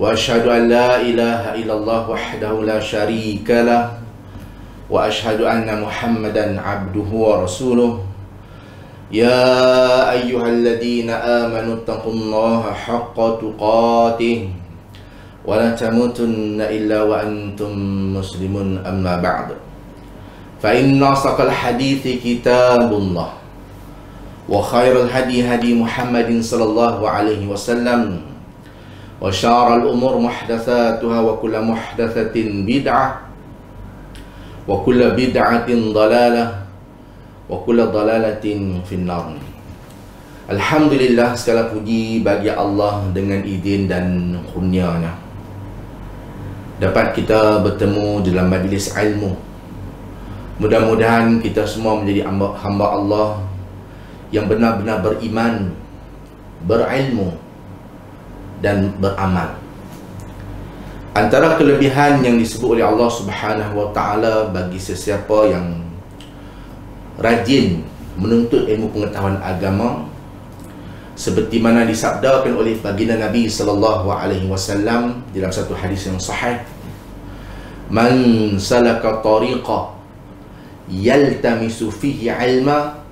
واشهد ان لا اله الا الله وحده لا شريك له واشهد ان محمدا عبده ورسوله يا ايها الذين امنوا اتقوا الله حق تقاته ولا تموتن الا وانتم مسلمون اما بعد فان اصدق الحديث كتاب الله وخير الهدي هدي محمد صلى الله عليه وسلم وشار الأمور محدثاتها وكل محدثة بدعة وكل بدعة ضلالة وكل ضلالة في النار Alhamdulillah segala puji bagi Allah dengan izin dan kurnianya Dapat kita bertemu dalam majlis ilmu Mudah-mudahan kita semua menjadi hamba Allah Yang benar-benar beriman Berilmu dan beramal. Antara kelebihan yang disebut oleh Allah Subhanahu Wa Taala bagi sesiapa yang rajin menuntut ilmu pengetahuan agama seperti mana disabdakan oleh baginda Nabi sallallahu alaihi wasallam dalam satu hadis yang sahih man salaka tariqa yaltamisu fihi ilma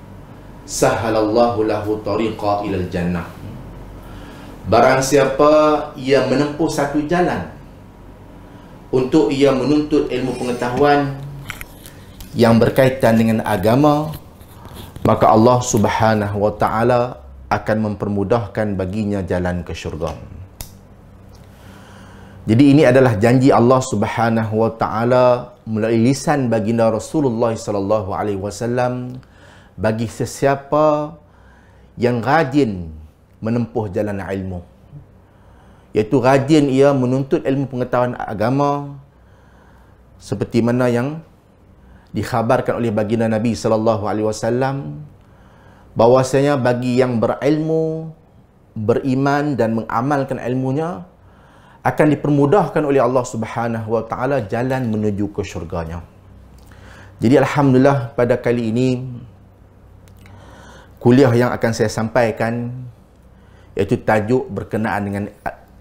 sahalallahu lahu tariqa ilal jannah Barang siapa ia menempuh satu jalan untuk ia menuntut ilmu pengetahuan yang berkaitan dengan agama, maka Allah Subhanahu Wa Taala akan mempermudahkan baginya jalan ke syurga. Jadi ini adalah janji Allah Subhanahu Wa Taala melalui lisan baginda Rasulullah Sallallahu Alaihi Wasallam bagi sesiapa yang rajin menempuh jalan ilmu iaitu rajin ia menuntut ilmu pengetahuan agama seperti mana yang dikhabarkan oleh baginda Nabi sallallahu alaihi wasallam bahwasanya bagi yang berilmu beriman dan mengamalkan ilmunya akan dipermudahkan oleh Allah Subhanahu wa taala jalan menuju ke syurganya. Jadi alhamdulillah pada kali ini kuliah yang akan saya sampaikan iaitu tajuk berkenaan dengan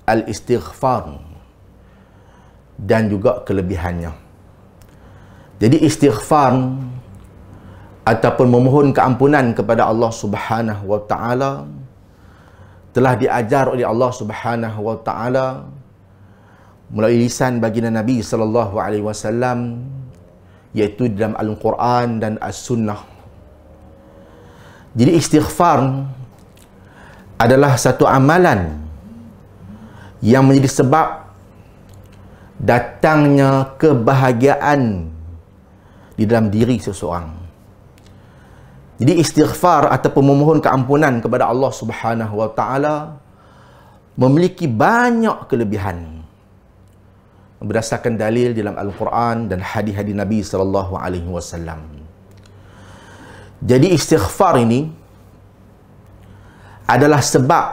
al-istighfar dan juga kelebihannya. Jadi istighfar ataupun memohon keampunan kepada Allah Subhanahu wa taala telah diajar oleh Allah Subhanahu wa taala melalui lisan baginda Nabi sallallahu alaihi wasallam iaitu dalam al-Quran dan as-Sunnah. Jadi istighfar adalah satu amalan yang menjadi sebab datangnya kebahagiaan di dalam diri seseorang. Jadi istighfar atau pemohon keampunan kepada Allah Subhanahu Wa Taala memiliki banyak kelebihan. Berdasarkan dalil dalam Al-Quran dan hadis-hadis Nabi sallallahu alaihi wasallam. Jadi istighfar ini adalah sebab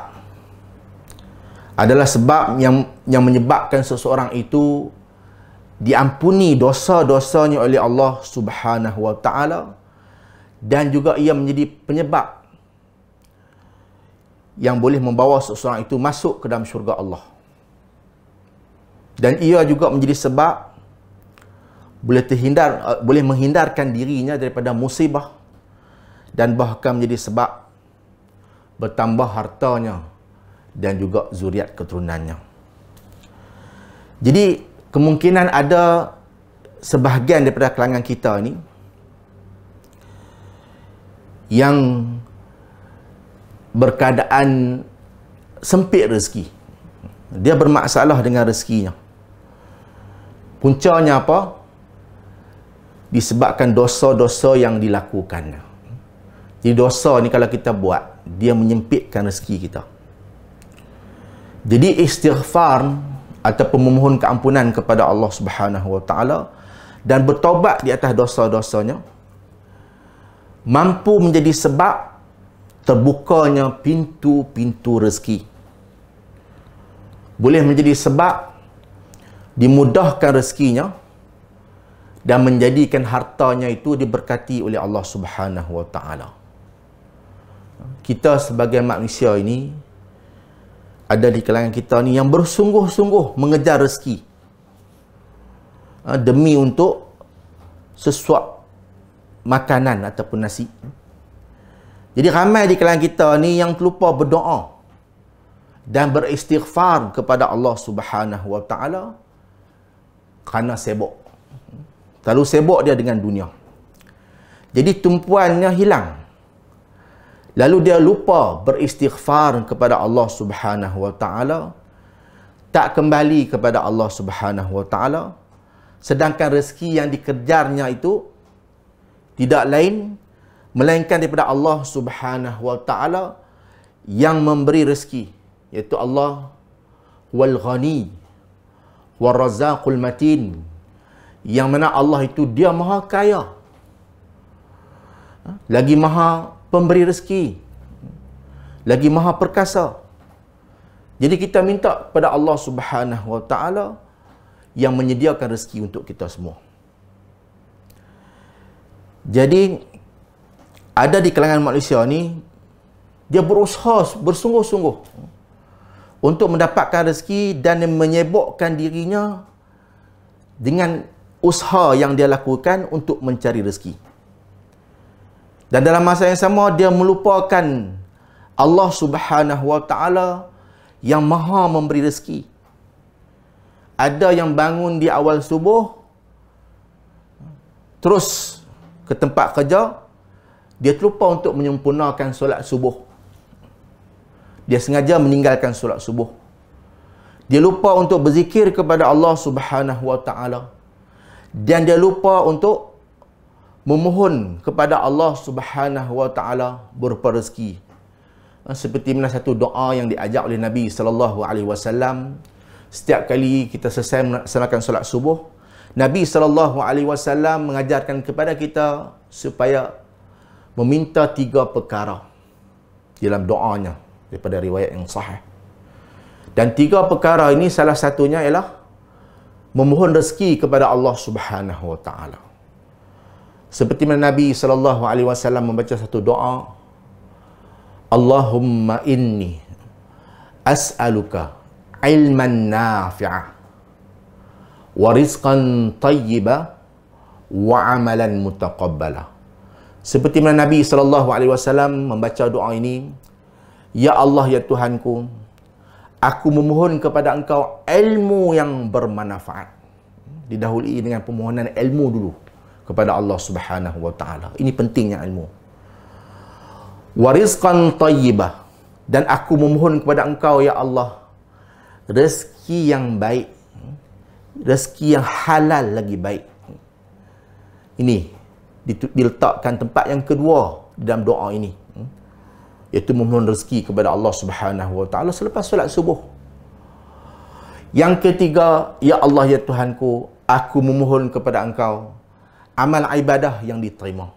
adalah sebab yang yang menyebabkan seseorang itu diampuni dosa-dosanya oleh Allah Subhanahu wa taala dan juga ia menjadi penyebab yang boleh membawa seseorang itu masuk ke dalam syurga Allah. Dan ia juga menjadi sebab boleh terhindar boleh menghindarkan dirinya daripada musibah dan bahkan menjadi sebab bertambah hartanya dan juga zuriat keturunannya. Jadi kemungkinan ada sebahagian daripada kalangan kita ni yang berkadaan sempit rezeki. Dia bermasalah dengan rezekinya. Puncanya apa? Disebabkan dosa-dosa yang dilakukannya. Jadi dosa ni kalau kita buat, dia menyempitkan rezeki kita. Jadi istighfar atau memohon keampunan kepada Allah Subhanahu Wa Taala dan bertobat di atas dosa-dosanya mampu menjadi sebab terbukanya pintu-pintu rezeki. Boleh menjadi sebab dimudahkan rezekinya dan menjadikan hartanya itu diberkati oleh Allah Subhanahu Wa Taala kita sebagai manusia ini ada di kalangan kita ni yang bersungguh-sungguh mengejar rezeki ah, demi untuk sesuap makanan ataupun nasi. Jadi ramai di kalangan kita ni yang terlupa berdoa dan beristighfar kepada Allah Subhanahu Wa Taala kerana sibuk. Terlalu sibuk dia dengan dunia. Jadi tumpuannya hilang lalu dia lupa beristighfar kepada Allah Subhanahu wa taala tak kembali kepada Allah Subhanahu wa taala sedangkan rezeki yang dikejarnya itu tidak lain melainkan daripada Allah Subhanahu wa taala yang memberi rezeki iaitu Allah wal ghani war razzaqul matin yang mana Allah itu dia maha kaya ha? lagi maha pemberi rezeki lagi maha perkasa jadi kita minta kepada Allah Subhanahu Wa Taala yang menyediakan rezeki untuk kita semua jadi ada di kalangan manusia ni dia berusaha bersungguh-sungguh untuk mendapatkan rezeki dan menyebokkan dirinya dengan usaha yang dia lakukan untuk mencari rezeki. Dan dalam masa yang sama dia melupakan Allah Subhanahu Wa Taala yang Maha memberi rezeki. Ada yang bangun di awal subuh terus ke tempat kerja dia terlupa untuk menyempurnakan solat subuh. Dia sengaja meninggalkan solat subuh. Dia lupa untuk berzikir kepada Allah Subhanahu Wa Taala. Dan dia lupa untuk memohon kepada Allah Subhanahu Wa Taala berperezeki. Ha, seperti mana satu doa yang diajak oleh Nabi Sallallahu Alaihi Wasallam setiap kali kita selesai melaksanakan solat subuh, Nabi Sallallahu Alaihi Wasallam mengajarkan kepada kita supaya meminta tiga perkara dalam doanya daripada riwayat yang sahih. Dan tiga perkara ini salah satunya ialah memohon rezeki kepada Allah Subhanahu Wa Taala. Seperti mana Nabi sallallahu alaihi wasallam membaca satu doa. Allahumma inni as'aluka ilman nafi'a wa rizqan tayyiba wa amalan mutaqabbala. Seperti mana Nabi sallallahu alaihi wasallam membaca doa ini, Ya Allah ya Tuhanku, aku memohon kepada Engkau ilmu yang bermanfaat. Didahului dengan permohonan ilmu dulu kepada Allah Subhanahu wa taala. Ini pentingnya ilmu. Warizqan tayyibah dan aku memohon kepada engkau ya Allah rezeki yang baik. Rezeki yang halal lagi baik. Ini diletakkan tempat yang kedua dalam doa ini. Iaitu memohon rezeki kepada Allah Subhanahu wa taala selepas solat subuh. Yang ketiga, ya Allah ya Tuhanku, aku memohon kepada engkau amal ibadah yang diterima.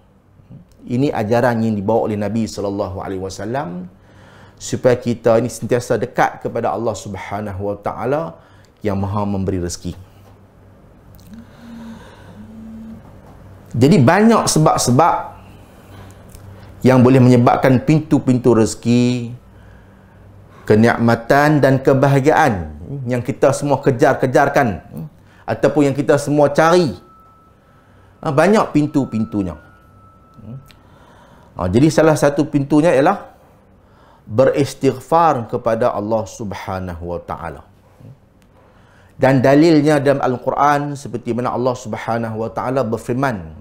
Ini ajaran yang dibawa oleh Nabi sallallahu alaihi wasallam supaya kita ini sentiasa dekat kepada Allah Subhanahu wa taala yang Maha memberi rezeki. Jadi banyak sebab-sebab yang boleh menyebabkan pintu-pintu rezeki, kenikmatan dan kebahagiaan yang kita semua kejar-kejarkan ataupun yang kita semua cari Ha, banyak pintu-pintunya. Ha, jadi salah satu pintunya ialah beristighfar kepada Allah Subhanahu Wa Taala. Dan dalilnya dalam Al-Quran seperti mana Allah Subhanahu Wa Taala berfirman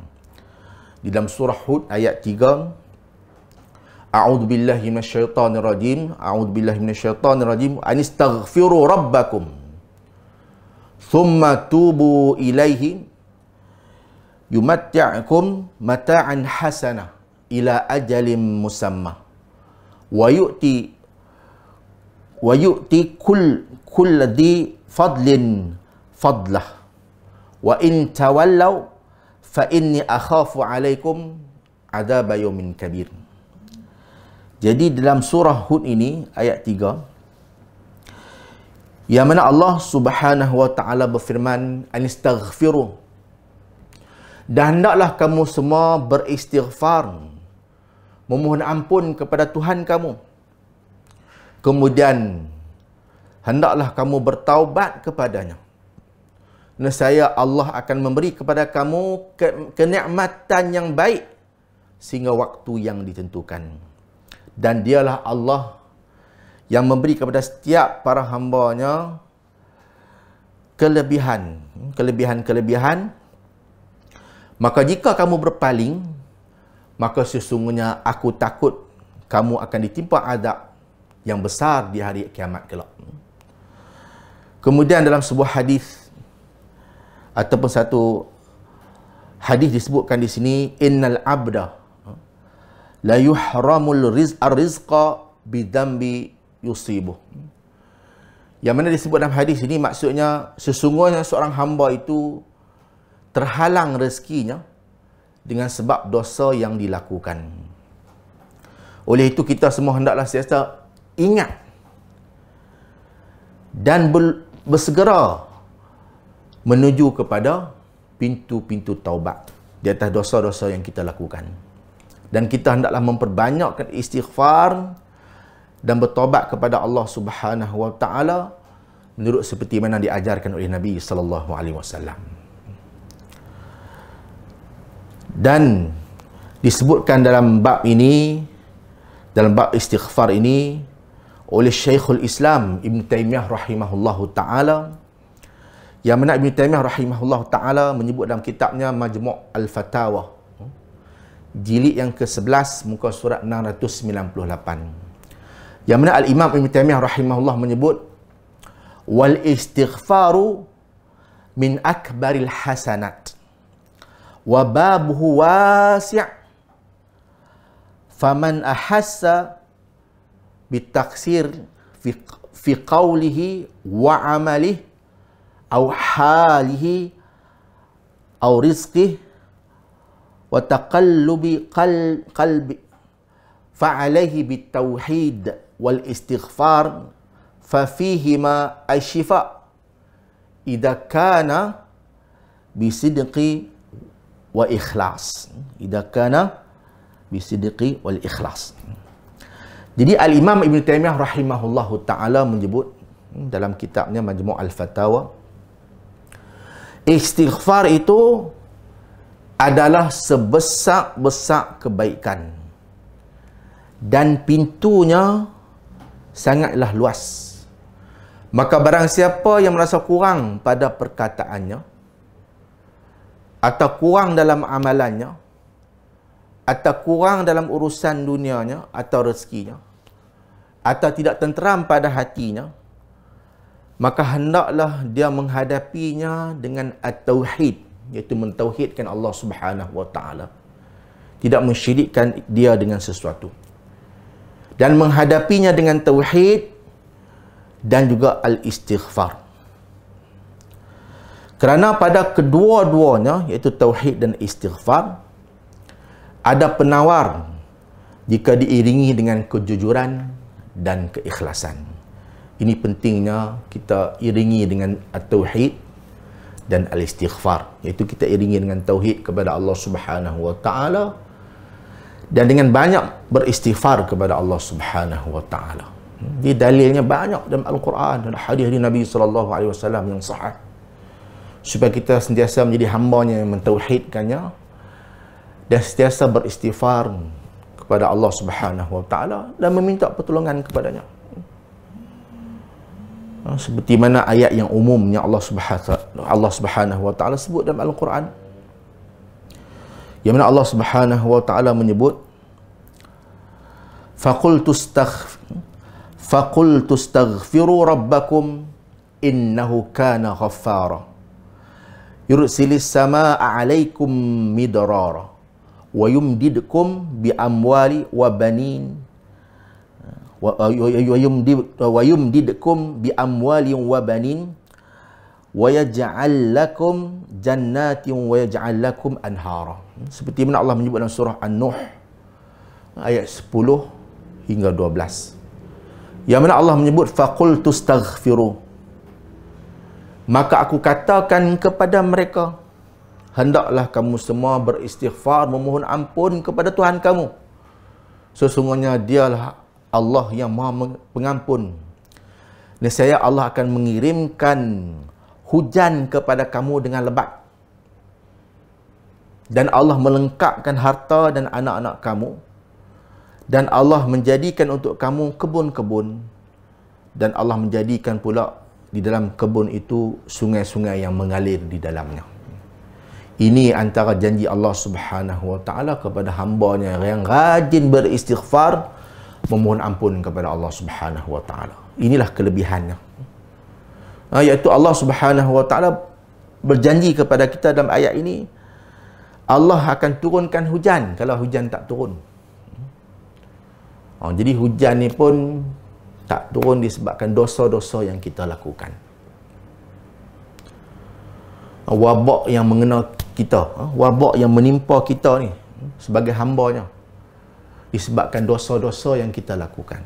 di dalam surah Hud ayat 3 A'udzu billahi minasyaitonir rajim. A'udzu billahi minasyaitonir rajim. Anistaghfiru rabbakum. Thumma tubu ilaihi yumatti'kum mata'an hasana ila ajalin musamma wa yu'ti wa yu'ti kull kull di fadlin fadlah wa in tawallaw fa inni akhafu alaikum adaba yawmin kabir jadi dalam surah hud ini ayat 3 yang mana Allah Subhanahu wa taala berfirman anistaghfiru dan hendaklah kamu semua beristighfar. Memohon ampun kepada Tuhan kamu. Kemudian, hendaklah kamu bertaubat kepadanya. Nasaya Allah akan memberi kepada kamu ke kenikmatan yang baik sehingga waktu yang ditentukan. Dan dialah Allah yang memberi kepada setiap para hambanya kelebihan. Kelebihan-kelebihan Maka jika kamu berpaling, maka sesungguhnya aku takut kamu akan ditimpa azab yang besar di hari kiamat kelak. Kemudian dalam sebuah hadis ataupun satu hadis disebutkan di sini innal abda la yuhramul rizqa rizqa bidambi yusibu. Yang mana disebut dalam hadis ini maksudnya sesungguhnya seorang hamba itu terhalang rezekinya dengan sebab dosa yang dilakukan. Oleh itu kita semua hendaklah sentiasa ingat dan bersegera menuju kepada pintu-pintu taubat di atas dosa-dosa yang kita lakukan. Dan kita hendaklah memperbanyakkan istighfar dan bertobat kepada Allah Subhanahu Wa Taala menurut seperti mana diajarkan oleh Nabi sallallahu alaihi wasallam dan disebutkan dalam bab ini dalam bab istighfar ini oleh Syekhul Islam Ibn Taymiyah rahimahullahu ta'ala yang mana Ibn Taymiyah rahimahullahu ta'ala menyebut dalam kitabnya Majmu' Al-Fatawa jilid yang ke-11 muka surat 698 yang mana Al-Imam Ibn Taymiyah rahimahullahu menyebut wal istighfaru min akbaril hasanat وبابه واسع فمن أحس بالتقصير في في قوله وعمله أو حاله أو رزقه وتقلب قلب, فعليه بالتوحيد والاستغفار ففيهما الشفاء إذا كان بصدق wa ikhlas. Idza kana bisidqi wal ikhlas. Jadi al-Imam Ibn Taymiyah rahimahullahu taala menyebut hmm, dalam kitabnya Majmu' al-Fatawa istighfar itu adalah sebesar-besar kebaikan dan pintunya sangatlah luas. Maka barang siapa yang merasa kurang pada perkataannya, atau kurang dalam amalannya atau kurang dalam urusan dunianya atau rezekinya atau tidak tenteram pada hatinya maka hendaklah dia menghadapinya dengan at-tauhid iaitu mentauhidkan Allah Subhanahu wa taala tidak mensyirikkan dia dengan sesuatu dan menghadapinya dengan tauhid dan juga al-istighfar kerana pada kedua-duanya iaitu tauhid dan istighfar ada penawar jika diiringi dengan kejujuran dan keikhlasan. Ini pentingnya kita iringi dengan tauhid dan al-istighfar iaitu kita iringi dengan tauhid kepada Allah Subhanahu wa taala dan dengan banyak beristighfar kepada Allah Subhanahu wa taala. Di dalilnya banyak dalam al-Quran dan hadis Nabi sallallahu alaihi wasallam yang sahih supaya kita sentiasa menjadi hambanya yang mentauhidkannya dan sentiasa beristighfar kepada Allah Subhanahu Wa Taala dan meminta pertolongan kepadanya. Ha, seperti mana ayat yang umumnya Allah Subhanahu Allah Subhanahu Wa Taala sebut dalam Al-Quran. Yang mana Allah Subhanahu Wa Taala menyebut tu staghfiru Rabbakum, رَبَّكُمْ إِنَّهُ كَانَ غَفَّارًا yursilis samaa alaikum midrara wa yumdidkum bi amwali wa banin wa yumdidkum bi amwali wa banin wa yaj'al lakum jannatin wa yaj'al lakum anhara seperti mana Allah menyebut dalam surah An-Nuh ayat 10 hingga 12 yang mana Allah menyebut faqultu staghfiru Maka aku katakan kepada mereka, hendaklah kamu semua beristighfar memohon ampun kepada Tuhan kamu. Sesungguhnya dialah Allah yang maha pengampun. Nisaya Allah akan mengirimkan hujan kepada kamu dengan lebat. Dan Allah melengkapkan harta dan anak-anak kamu. Dan Allah menjadikan untuk kamu kebun-kebun. Dan Allah menjadikan pula di dalam kebun itu sungai-sungai yang mengalir di dalamnya. Ini antara janji Allah Subhanahu Wa Taala kepada hamba-Nya yang rajin beristighfar memohon ampun kepada Allah Subhanahu Wa Taala. Inilah kelebihannya. Ha, iaitu Allah Subhanahu Wa Taala berjanji kepada kita dalam ayat ini Allah akan turunkan hujan kalau hujan tak turun. Ha, jadi hujan ni pun tak turun disebabkan dosa-dosa yang kita lakukan. Wabak yang mengenal kita, ha? wabak yang menimpa kita ni sebagai hambanya disebabkan dosa-dosa yang kita lakukan.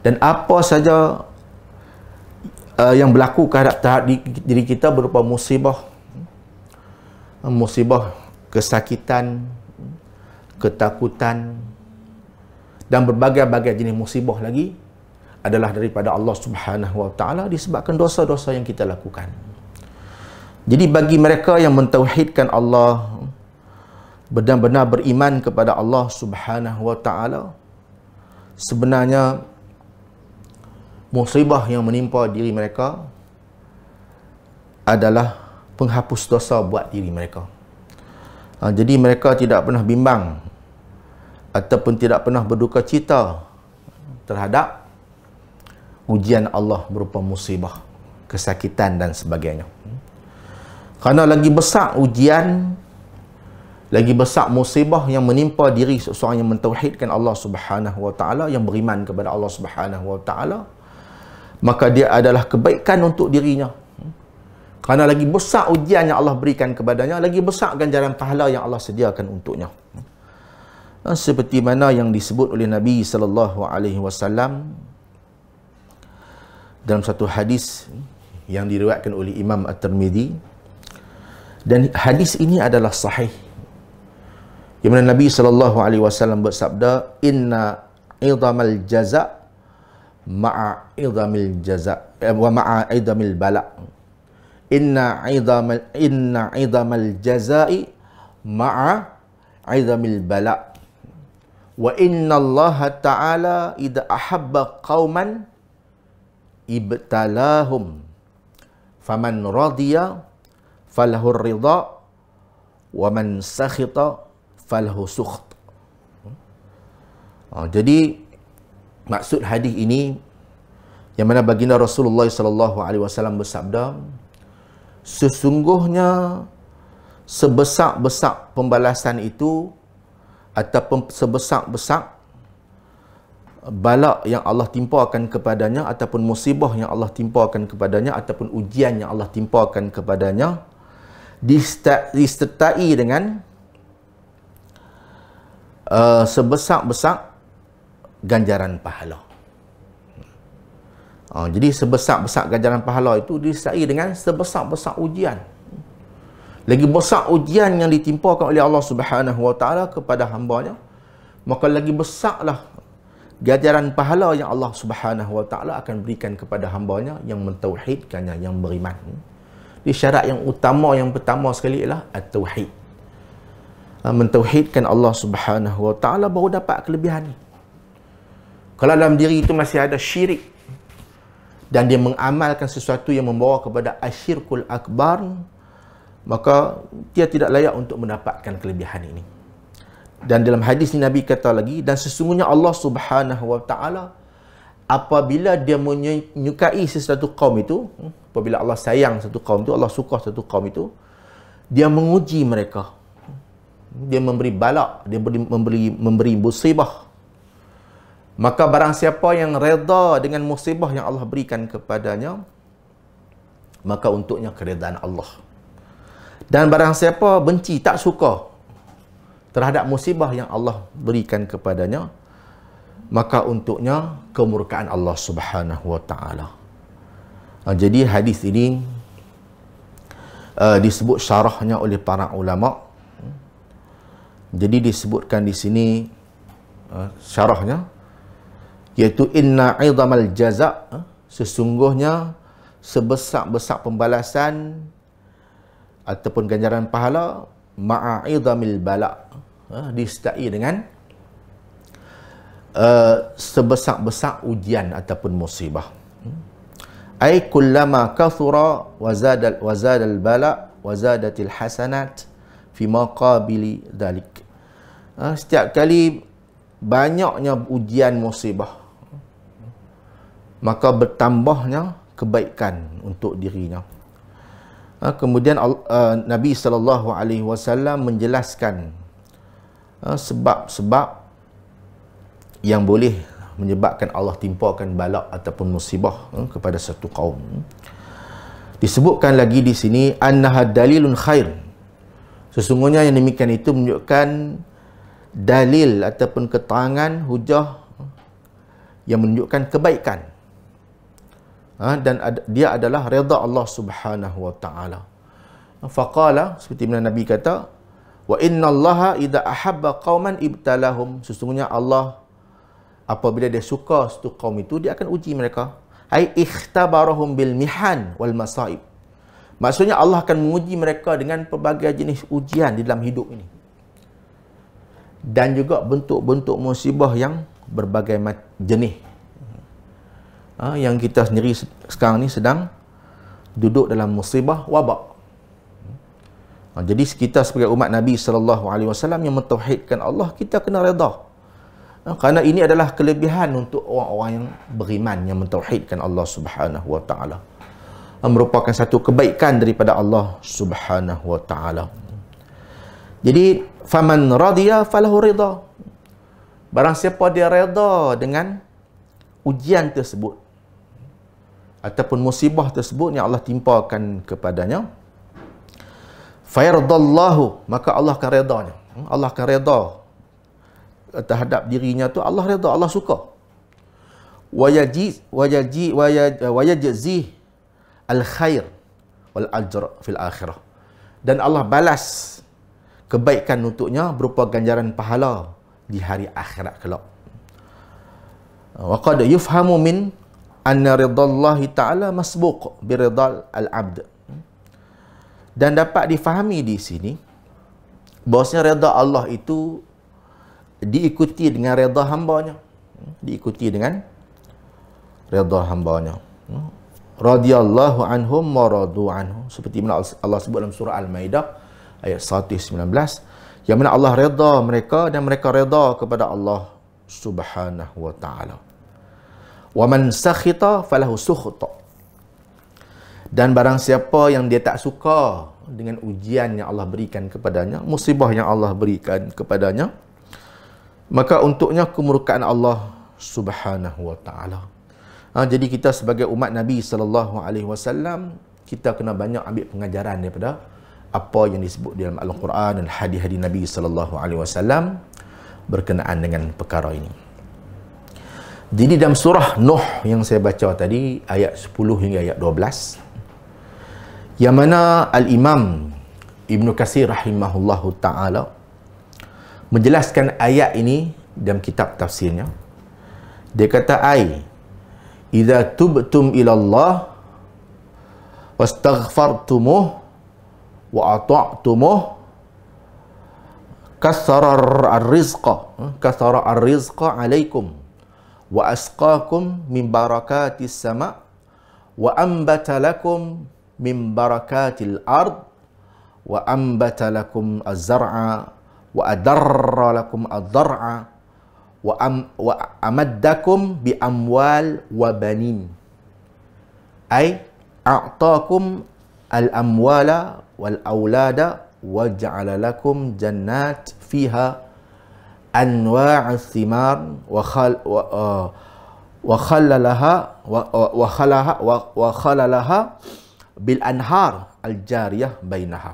Dan apa saja uh, yang berlaku kehadap diri kita berupa musibah, ha? musibah kesakitan, ketakutan, dan berbagai-bagai jenis musibah lagi adalah daripada Allah Subhanahu Wa Taala disebabkan dosa-dosa yang kita lakukan. Jadi bagi mereka yang mentauhidkan Allah benar-benar beriman kepada Allah Subhanahu Wa Taala sebenarnya musibah yang menimpa diri mereka adalah penghapus dosa buat diri mereka. Ha, jadi mereka tidak pernah bimbang ataupun tidak pernah berduka cita terhadap ujian Allah berupa musibah, kesakitan dan sebagainya. Karena lagi besar ujian, lagi besar musibah yang menimpa diri seseorang yang mentauhidkan Allah Subhanahu Wa Taala yang beriman kepada Allah Subhanahu Wa Taala, maka dia adalah kebaikan untuk dirinya. Karena lagi besar ujian yang Allah berikan kepadanya, lagi besar ganjaran pahala yang Allah sediakan untuknya. Ah, seperti mana yang disebut oleh Nabi sallallahu alaihi wasallam dalam satu hadis yang diriwayatkan oleh Imam At-Tirmizi dan hadis ini adalah sahih. Di mana Nabi sallallahu alaihi wasallam bersabda inna idamal jazaa ma'a idamil jazaa eh, wa ma'a idamil bala. Inna idamal inna idamal jazaa ma'a idamil bala wa inna Allah ta'ala idha ahabba qawman ibtalahum faman radiyah falahur rida wa man sakhita falahu sukht ha, jadi maksud hadis ini yang mana baginda Rasulullah sallallahu alaihi wasallam bersabda sesungguhnya sebesar-besar pembalasan itu ataupun sebesar-besar balak yang Allah timpakan kepadanya ataupun musibah yang Allah timpakan kepadanya ataupun ujian yang Allah timpakan kepadanya disertai dengan uh, sebesar-besar ganjaran pahala. Uh, jadi sebesar-besar ganjaran pahala itu disertai dengan sebesar-besar ujian lagi besar ujian yang ditimpakan oleh Allah Subhanahu Wa Taala kepada hambanya maka lagi besarlah ganjaran pahala yang Allah Subhanahu Wa Taala akan berikan kepada hambanya yang mentauhidkannya yang beriman di syarat yang utama yang pertama sekali ialah at-tauhid ah, mentauhidkan Allah Subhanahu Wa Taala baru dapat kelebihan kalau dalam diri itu masih ada syirik dan dia mengamalkan sesuatu yang membawa kepada asyirkul akbar maka dia tidak layak untuk mendapatkan kelebihan ini. Dan dalam hadis ni Nabi kata lagi dan sesungguhnya Allah Subhanahu Wa Taala apabila dia menyukai sesuatu kaum itu, hmm, apabila Allah sayang satu kaum itu, Allah suka satu kaum itu, dia menguji mereka. Hmm, dia memberi balak, dia memberi memberi, memberi musibah. Maka barang siapa yang reda dengan musibah yang Allah berikan kepadanya, maka untuknya keredaan Allah. Dan barang siapa benci, tak suka terhadap musibah yang Allah berikan kepadanya, maka untuknya kemurkaan Allah Subhanahu wa taala. Ah, jadi hadis ini uh, disebut syarahnya oleh para ulama. Jadi disebutkan di sini uh, syarahnya iaitu inna idamal jazaa sesungguhnya sebesar-besar pembalasan ataupun ganjaran pahala ma'idamil bala ha, disertai dengan uh, sebesar-besar ujian ataupun musibah ai kullama kathura wa zadal balak zadal hasanat fi maqabili dalik ha, setiap kali banyaknya ujian musibah maka bertambahnya kebaikan untuk dirinya. Ha, kemudian uh, Nabi sallallahu alaihi wasallam menjelaskan uh, sebab-sebab yang boleh menyebabkan Allah timpakan balak ataupun musibah uh, kepada satu kaum. Disebutkan lagi di sini annaha dalilun khair. Sesungguhnya yang demikian itu menunjukkan dalil ataupun keterangan hujah yang menunjukkan kebaikan. Ha, dan dia adalah redha Allah Subhanahu wa taala. Faqala seperti mana Nabi kata, wa inna Allaha idza ahabba qauman ibtalahum. Sesungguhnya Allah apabila dia suka satu kaum itu dia akan uji mereka. Ai ikhtabarahum bil mihan wal masaib. Maksudnya Allah akan menguji mereka dengan pelbagai jenis ujian di dalam hidup ini. Dan juga bentuk-bentuk musibah yang berbagai jenis ha, yang kita sendiri sekarang ni sedang duduk dalam musibah wabak. Ha, jadi kita sebagai umat Nabi sallallahu alaihi wasallam yang mentauhidkan Allah, kita kena redha. Ha, kerana ini adalah kelebihan untuk orang-orang yang beriman yang mentauhidkan Allah Subhanahu wa taala. Ha, merupakan satu kebaikan daripada Allah Subhanahu wa taala. Jadi faman radiya falahu ridha. Barang siapa dia redha dengan ujian tersebut, ataupun musibah tersebut yang Allah timpakan kepadanya fayardallahu maka Allah akan redanya hmm, Allah akan reda terhadap dirinya tu Allah reda Allah suka wayaji wayaji wayajzi al khair wal ajr fil akhirah dan Allah balas kebaikan untuknya berupa ganjaran pahala di hari akhirat kelak. Wa yufhamu min anna ridallahi ta'ala masbuq biridal al-abd dan dapat difahami di sini bahawa reda Allah itu diikuti dengan reda hambanya diikuti dengan reda hambanya radiyallahu anhum wa radu anhu seperti mana Allah sebut dalam surah Al-Ma'idah ayat 119 yang mana Allah reda mereka dan mereka reda kepada Allah subhanahu wa ta'ala Wa man sakhita falahu sukhta. Dan barang siapa yang dia tak suka dengan ujian yang Allah berikan kepadanya, musibah yang Allah berikan kepadanya, maka untuknya kemurkaan Allah Subhanahu wa taala. Ha, jadi kita sebagai umat Nabi sallallahu alaihi wasallam kita kena banyak ambil pengajaran daripada apa yang disebut dalam Al-Quran dan hadis-hadis Nabi sallallahu alaihi wasallam berkenaan dengan perkara ini. Jadi dalam surah Nuh yang saya baca tadi ayat 10 hingga ayat 12 yang mana al-Imam Ibn Kasir rahimahullahu taala menjelaskan ayat ini dalam kitab tafsirnya dia kata ai idza tubtum ila Allah wastaghfartumuh wa ata'tumuh kasara ar-rizqa kasara ar-rizqa alaikum وأسقاكم من بركات السماء وأنبت لكم من بركات الأرض وأنبت لكم الزرع وأدر لكم الضرع وأم وأمدكم بأموال وبنين أي أعطاكم الأموال والأولاد وجعل لكم جنات فيها Anwa' al-thimar, wa wa wa الثمار wa وخللها bil anhar al-jariyah بينها.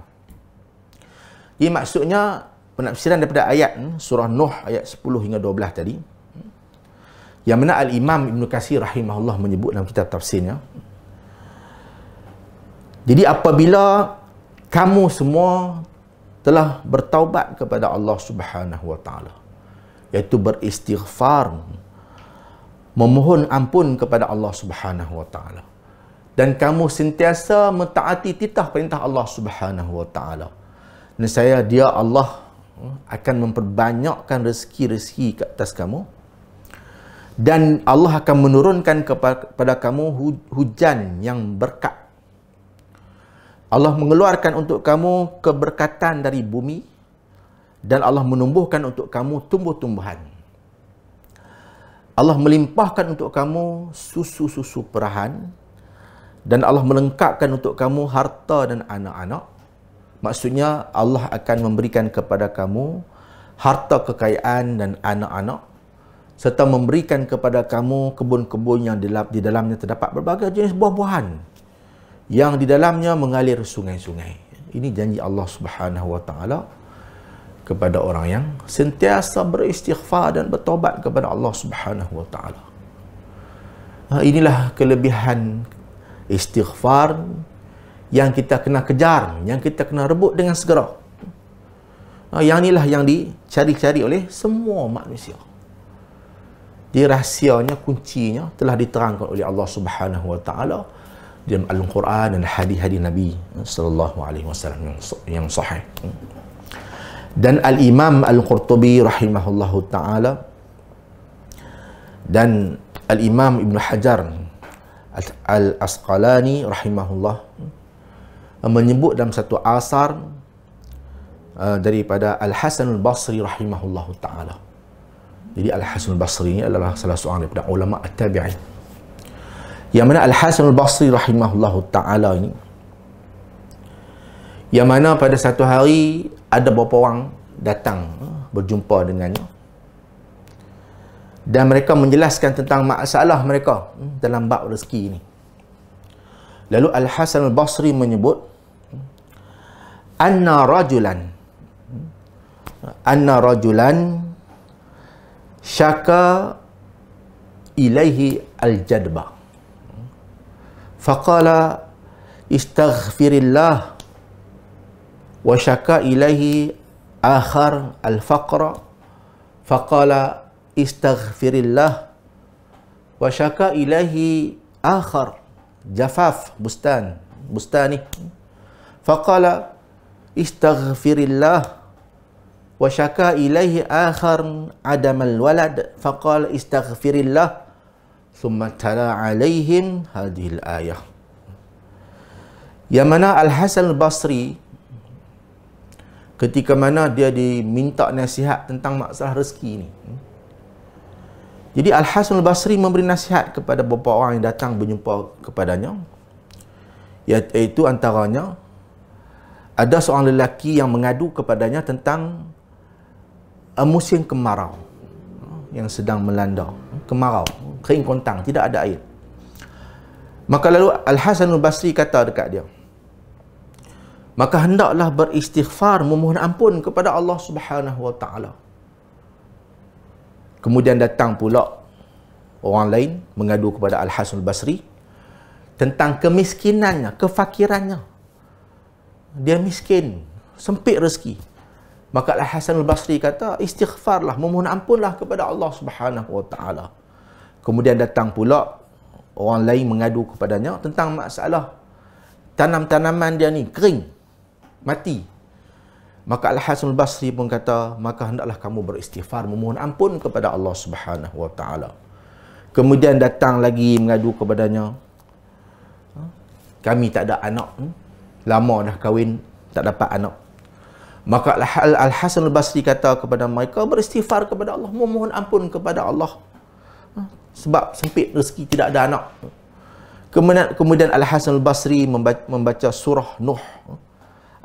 Ini maksudnya penafsiran daripada ayat surah Nuh ayat 10 hingga 12 tadi. Yang mana Al-Imam Ibn Kasir rahimahullah menyebut dalam kitab tafsirnya. Jadi apabila kamu semua telah bertaubat kepada Allah Subhanahu Wa Taala iaitu beristighfar memohon ampun kepada Allah Subhanahu wa taala dan kamu sentiasa mentaati titah perintah Allah Subhanahu wa taala dan saya dia Allah hmm, akan memperbanyakkan rezeki-rezeki ke atas kamu dan Allah akan menurunkan kepada kamu hujan yang berkat Allah mengeluarkan untuk kamu keberkatan dari bumi dan Allah menumbuhkan untuk kamu tumbuh-tumbuhan. Allah melimpahkan untuk kamu susu-susu perahan dan Allah melengkapkan untuk kamu harta dan anak-anak. Maksudnya Allah akan memberikan kepada kamu harta kekayaan dan anak-anak serta memberikan kepada kamu kebun-kebun yang di dalamnya terdapat berbagai jenis buah-buahan yang di dalamnya mengalir sungai-sungai. Ini janji Allah Subhanahu Wa Taala kepada orang yang sentiasa beristighfar dan bertobat kepada Allah Subhanahu wa taala. Ha, inilah kelebihan istighfar yang kita kena kejar, yang kita kena rebut dengan segera. Ha, yang inilah yang dicari-cari oleh semua manusia. Di rahsianya, kuncinya telah diterangkan oleh Allah Subhanahu Wa Taala dalam Al-Quran dan hadis-hadis Nabi Sallallahu Alaihi Wasallam yang sahih dan al-Imam Al-Qurtubi rahimahullahu taala dan al-Imam Ibn Hajar Al-Asqalani rahimahullah eh, menyebut dalam satu asar uh, daripada Al-Hasan Al-Basri rahimahullahu taala. Jadi Al-Hasan Al-Basri ini adalah salah seorang daripada ulama at-tabi'in. Yang mana Al-Hasan Al-Basri rahimahullahu taala ini yang mana pada satu hari ada beberapa orang datang eh, berjumpa dengannya dan mereka menjelaskan tentang masalah mereka hmm, dalam bab rezeki ini lalu al hasan al basri menyebut anna rajulan anna rajulan syaka ilaihi al jadba faqala istaghfirillah wa syaka ilaihi akhar al faqra faqala istaghfirillah wa syaka ilaihi akhar jafaf bustan bustan ni faqala istaghfirillah wa syaka ilaihi akhar adam al walad faqala istaghfirillah thumma tala alaihim hadhihi al ayah yang mana Al-Hasan Al-Basri ketika mana dia diminta nasihat tentang masalah rezeki ni. Jadi Al-Hasan Al-Basri memberi nasihat kepada beberapa orang yang datang berjumpa kepadanya. Iaitu antaranya, ada seorang lelaki yang mengadu kepadanya tentang musim kemarau yang sedang melanda. Kemarau, kering kontang, tidak ada air. Maka lalu Al-Hasan Al-Basri kata dekat dia, maka hendaklah beristighfar memohon ampun kepada Allah Subhanahu wa taala. Kemudian datang pula orang lain mengadu kepada Al Hasan Al Basri tentang kemiskinannya, kefakirannya. Dia miskin, sempit rezeki. Maka Al Hasan Al Basri kata, istighfarlah, memohon ampunlah kepada Allah Subhanahu wa taala. Kemudian datang pula orang lain mengadu kepadanya tentang masalah tanam-tanaman dia ni kering, mati. Maka Al-Hasan Al-Basri pun kata, maka hendaklah kamu beristighfar memohon ampun kepada Allah Subhanahu Wa Taala. Kemudian datang lagi mengadu kepadanya. Ha? Kami tak ada anak. Hmm? Lama dah kahwin, tak dapat anak. Maka Al-Hasan Al-Basri kata kepada mereka, beristighfar kepada Allah, memohon ampun kepada Allah. Ha? Sebab sempit rezeki tidak ada anak. Kemudian Al-Hasan Al-Basri membaca surah Nuh. Hmm?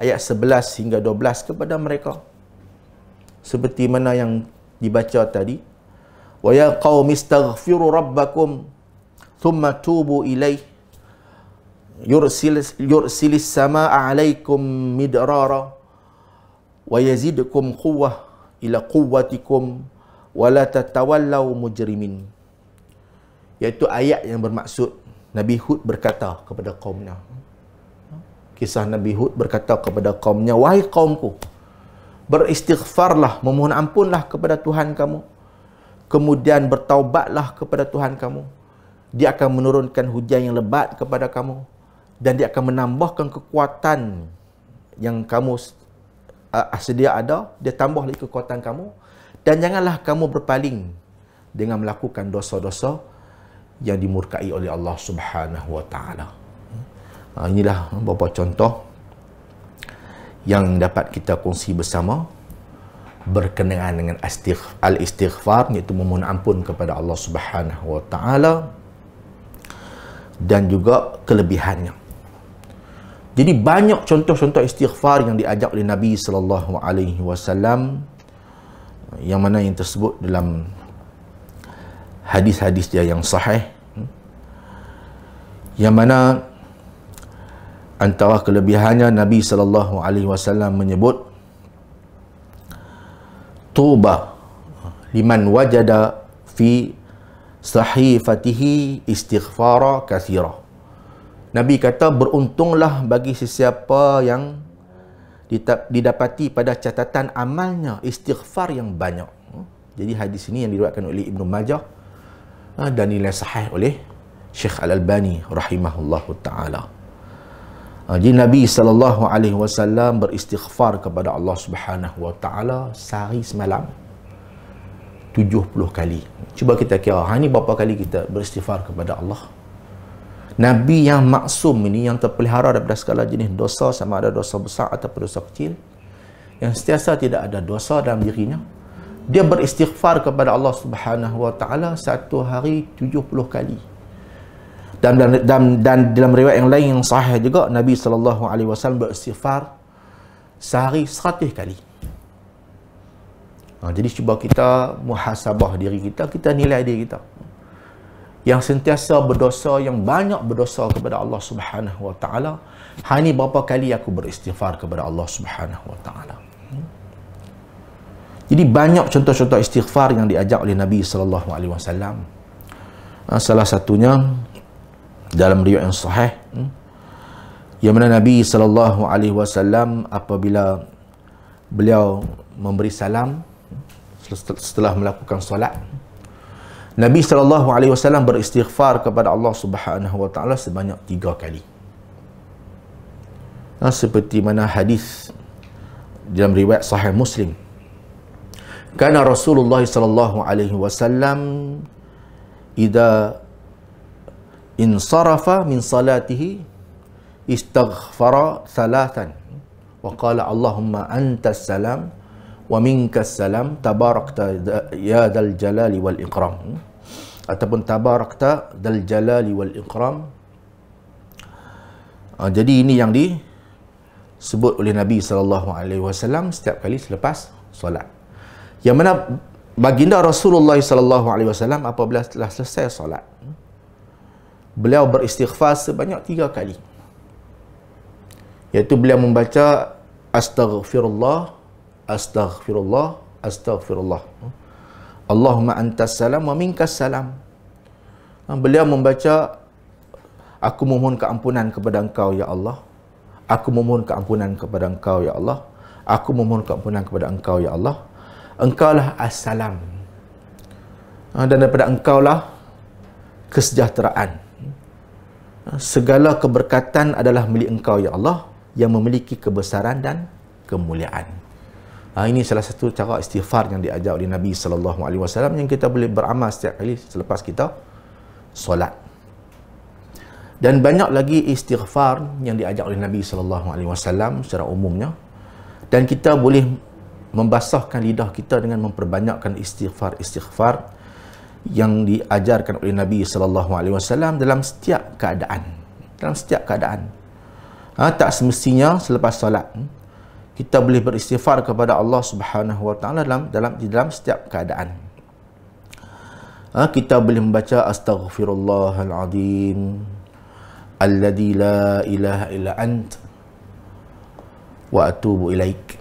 ayat 11 hingga 12 kepada mereka. Seperti mana yang dibaca tadi. Wa ya qaum istaghfiru rabbakum thumma tubu ilaih yursil yursilis samaa'a 'alaikum midrara wa yazidukum quwwah ila quwwatikum wa la tatawallaw mujrimin iaitu ayat yang bermaksud Nabi Hud berkata kepada kaumnya kisah Nabi Hud berkata kepada kaumnya, Wahai kaumku, beristighfarlah, memohon ampunlah kepada Tuhan kamu. Kemudian bertaubatlah kepada Tuhan kamu. Dia akan menurunkan hujan yang lebat kepada kamu. Dan dia akan menambahkan kekuatan yang kamu uh, sedia ada. Dia tambah lagi kekuatan kamu. Dan janganlah kamu berpaling dengan melakukan dosa-dosa yang dimurkai oleh Allah Subhanahu Wa Taala. Ha, inilah beberapa ha, contoh yang dapat kita kongsi bersama berkenaan dengan al-istighfar iaitu memohon ampun kepada Allah Subhanahu Wa Taala dan juga kelebihannya. Jadi banyak contoh-contoh istighfar yang diajak oleh Nabi sallallahu alaihi wasallam yang mana yang tersebut dalam hadis-hadis dia yang sahih. Hmm. Yang mana antara kelebihannya Nabi sallallahu alaihi wasallam menyebut tuba liman wajada fi sahifatihi istighfara kathira Nabi kata beruntunglah bagi sesiapa yang didapati pada catatan amalnya istighfar yang banyak jadi hadis ini yang diriwayatkan oleh Ibnu Majah ah, dan nilai sahih oleh Syekh Al-Albani rahimahullahu taala Ah, jadi Nabi sallallahu alaihi wasallam beristighfar kepada Allah Subhanahu wa taala sehari semalam 70 kali. Cuba kita kira, hari ni berapa kali kita beristighfar kepada Allah? Nabi yang maksum ini yang terpelihara daripada segala jenis dosa sama ada dosa besar atau dosa kecil yang setiasa tidak ada dosa dalam dirinya dia beristighfar kepada Allah Subhanahu wa taala satu hari 70 kali dan dalam dan, dan dalam riwayat yang lain yang sahih juga Nabi sallallahu alaihi wasallam beristighfar sehari 100 kali. Ha, jadi cuba kita muhasabah diri kita, kita nilai diri kita. Yang sentiasa berdosa, yang banyak berdosa kepada Allah Subhanahu Wa Taala, hari ini berapa kali aku beristighfar kepada Allah Subhanahu Wa Taala. Jadi banyak contoh-contoh istighfar yang diajak oleh Nabi sallallahu alaihi wasallam. Ha, salah satunya dalam riwayat yang sahih hmm. yang mana Nabi sallallahu alaihi wasallam apabila beliau memberi salam setelah melakukan solat Nabi sallallahu alaihi wasallam beristighfar kepada Allah Subhanahu wa taala sebanyak tiga kali. Nah, ha, seperti mana hadis dalam riwayat sahih Muslim. Karena Rasulullah sallallahu alaihi wasallam idza In insarafa min salatihi istaghfara salatan wa qala allahumma antas salam wa minkas salam tabarakta ya dal jalali wal ikram ataupun tabarakta dal jalali wal ikram ah, jadi ini yang di sebut oleh Nabi sallallahu alaihi wasallam setiap kali selepas solat. Yang mana baginda Rasulullah sallallahu alaihi wasallam apabila telah selesai solat beliau beristighfar sebanyak tiga kali iaitu beliau membaca astaghfirullah astaghfirullah astaghfirullah Allahumma antas salam wa minkas salam ha, beliau membaca aku memohon keampunan kepada engkau ya Allah aku memohon keampunan kepada engkau ya Allah aku memohon keampunan kepada engkau ya Allah Engkau lah as-salam, ha, dan daripada lah kesejahteraan segala keberkatan adalah milik engkau ya Allah yang memiliki kebesaran dan kemuliaan ha, ini salah satu cara istighfar yang diajar oleh Nabi saw yang kita boleh beramal setiap kali selepas kita solat dan banyak lagi istighfar yang diajar oleh Nabi saw secara umumnya dan kita boleh membasahkan lidah kita dengan memperbanyakkan istighfar-istighfar istighfar istighfar yang diajarkan oleh Nabi sallallahu alaihi wasallam dalam setiap keadaan. Dalam setiap keadaan. Ha, tak semestinya selepas solat kita boleh beristighfar kepada Allah Subhanahu wa taala dalam dalam di dalam setiap keadaan. Ha, kita boleh membaca astaghfirullahalazim alladhi la ilaha illa ant wa atubu ilaik.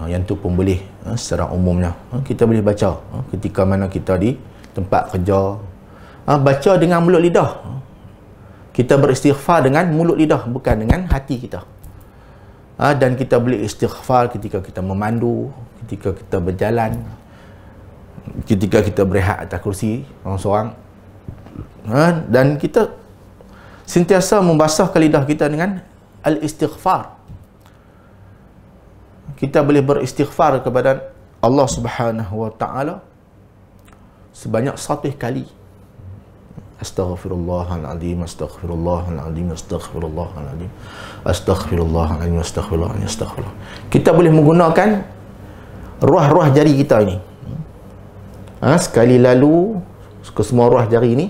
Ha, yang tu pun boleh ha, secara umumnya. Ha, kita boleh baca ha, ketika mana kita di tempat kerja ha, baca dengan mulut lidah kita beristighfar dengan mulut lidah bukan dengan hati kita ha, dan kita boleh istighfar ketika kita memandu ketika kita berjalan ketika kita berehat atas kursi orang-orang ha, ah, dan kita sentiasa membasahkan lidah kita dengan al-istighfar kita boleh beristighfar kepada Allah Subhanahu Wa Taala sebanyak satu kali. Astaghfirullahaladzim, astaghfirullahaladzim, astaghfirullahaladzim, astaghfirullahaladzim, astaghfirullahaladzim, astaghfirullahaladzim. Kita boleh menggunakan ruah-ruah jari kita ini. Ha, sekali lalu, ke semua ruah jari ini,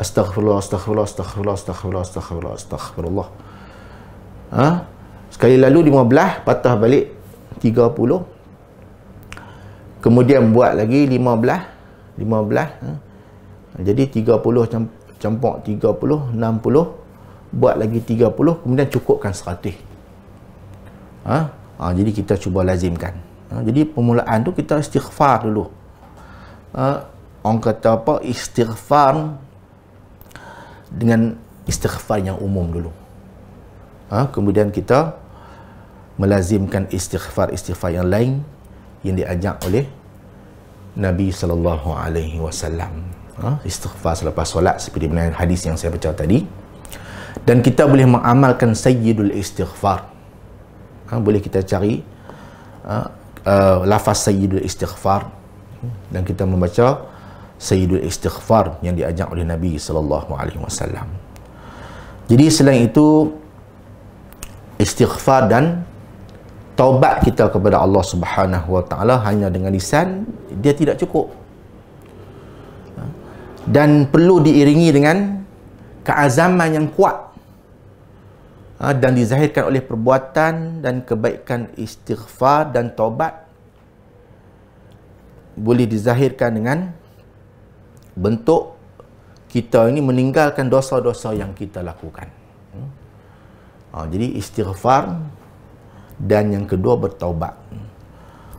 astaghfirullah, astaghfirullah, astaghfirullah, astaghfirullah, astaghfirullah, astaghfirullah. Ha, sekali lalu, lima belah, patah balik, tiga puluh. Kemudian buat lagi lima belah, 15 ha. jadi 30 campak 30 60 buat lagi 30 kemudian cukupkan 100 ha? Ha, jadi kita cuba lazimkan ha, jadi permulaan tu kita istighfar dulu ha, orang kata apa istighfar dengan istighfar yang umum dulu ha, kemudian kita melazimkan istighfar-istighfar yang lain yang diajak oleh Nabi sallallahu alaihi wasallam. Ha, istighfar selepas solat seperti benar hadis yang saya baca tadi. Dan kita boleh mengamalkan sayyidul istighfar. Ha, boleh kita cari ha, uh, lafaz sayyidul istighfar dan kita membaca sayyidul istighfar yang diajak oleh Nabi sallallahu alaihi wasallam. Jadi selain itu istighfar dan taubat kita kepada Allah Subhanahu Wa Taala hanya dengan lisan dia tidak cukup ha? dan perlu diiringi dengan keazaman yang kuat ha? dan dizahirkan oleh perbuatan dan kebaikan istighfar dan taubat boleh dizahirkan dengan bentuk kita ini meninggalkan dosa-dosa yang kita lakukan. Ha? Jadi istighfar dan yang kedua bertaubat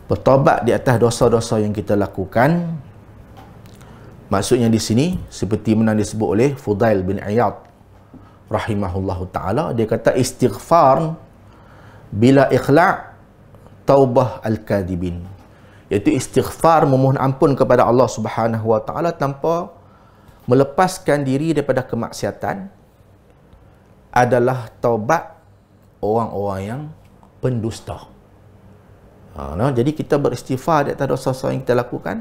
bertaubat di atas dosa-dosa yang kita lakukan maksudnya di sini seperti mana disebut oleh Fudail bin Iyad rahimahullahu taala dia kata istighfar bila ikhlas taubah al-kadibin iaitu istighfar memohon ampun kepada Allah Subhanahu wa taala tanpa melepaskan diri daripada kemaksiatan adalah taubat orang-orang yang pendusta. Ha, no? Jadi kita beristighfar di atas dosa-dosa yang kita lakukan.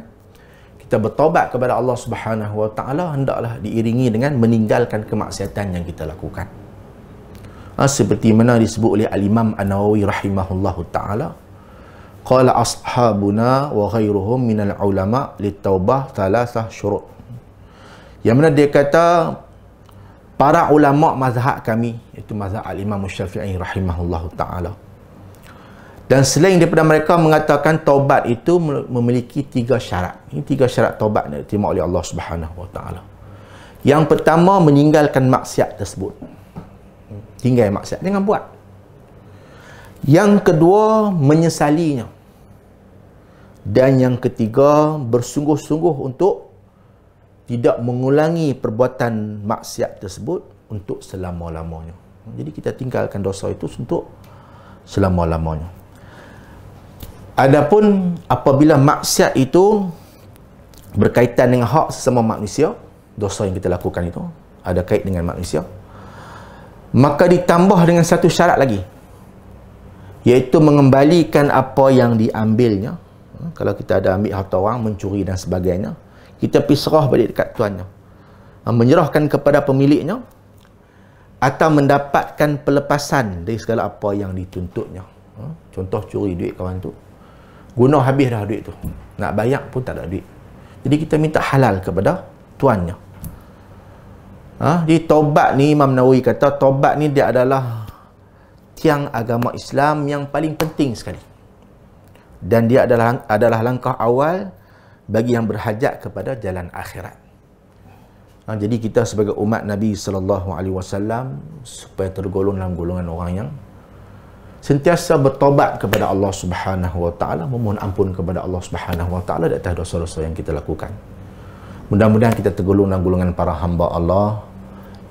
Kita bertobat kepada Allah Subhanahu Wa Taala hendaklah diiringi dengan meninggalkan kemaksiatan yang kita lakukan. Ha, seperti mana disebut oleh Al-Imam An-Nawawi rahimahullahu taala qala ashabuna wa ghairuhum min al-ulama litaubah thalathah syurut yang mana dia kata para ulama mazhab kami itu mazhab al-imam syafi'i rahimahullahu taala dan selain daripada mereka mengatakan taubat itu memiliki tiga syarat. Ini tiga syarat taubat yang diterima oleh Allah Subhanahu Wa Yang pertama meninggalkan maksiat tersebut. Tinggal maksiat dengan buat. Yang kedua menyesalinya. Dan yang ketiga bersungguh-sungguh untuk tidak mengulangi perbuatan maksiat tersebut untuk selama-lamanya. Jadi kita tinggalkan dosa itu untuk selama-lamanya. Adapun apabila maksiat itu berkaitan dengan hak sesama manusia, dosa yang kita lakukan itu ada kait dengan manusia, maka ditambah dengan satu syarat lagi iaitu mengembalikan apa yang diambilnya. Hmm, kalau kita ada ambil harta orang, mencuri dan sebagainya, kita pergi serah balik dekat tuannya. Ha, menyerahkan kepada pemiliknya atau mendapatkan pelepasan dari segala apa yang dituntutnya. Hmm, contoh curi duit kawan tu, guna habis dah duit tu nak bayar pun tak ada duit jadi kita minta halal kepada tuannya ha? jadi taubat ni Imam Nawawi kata taubat ni dia adalah tiang agama Islam yang paling penting sekali dan dia adalah adalah langkah awal bagi yang berhajat kepada jalan akhirat. Ha, jadi kita sebagai umat Nabi sallallahu alaihi wasallam supaya tergolong dalam golongan orang yang sentiasa bertobat kepada Allah Subhanahu Wa Taala memohon ampun kepada Allah Subhanahu Wa Taala atas dosa-dosa yang kita lakukan. Mudah-mudahan kita tergolong dalam golongan para hamba Allah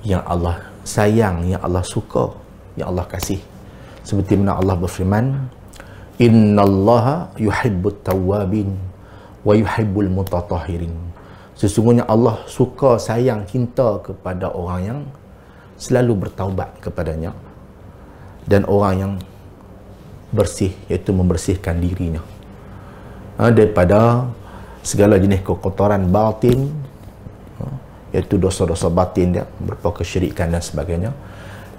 yang Allah sayang, yang Allah suka, yang Allah kasih. Seperti mana Allah berfirman, Inna Allah yuhibbut tawabin wa yuhibbul mutatahirin. Sesungguhnya Allah suka, sayang, cinta kepada orang yang selalu bertaubat kepadanya dan orang yang bersih iaitu membersihkan dirinya ha, daripada segala jenis kekotoran batin ha, iaitu dosa-dosa batin dia berupa kesyirikan dan sebagainya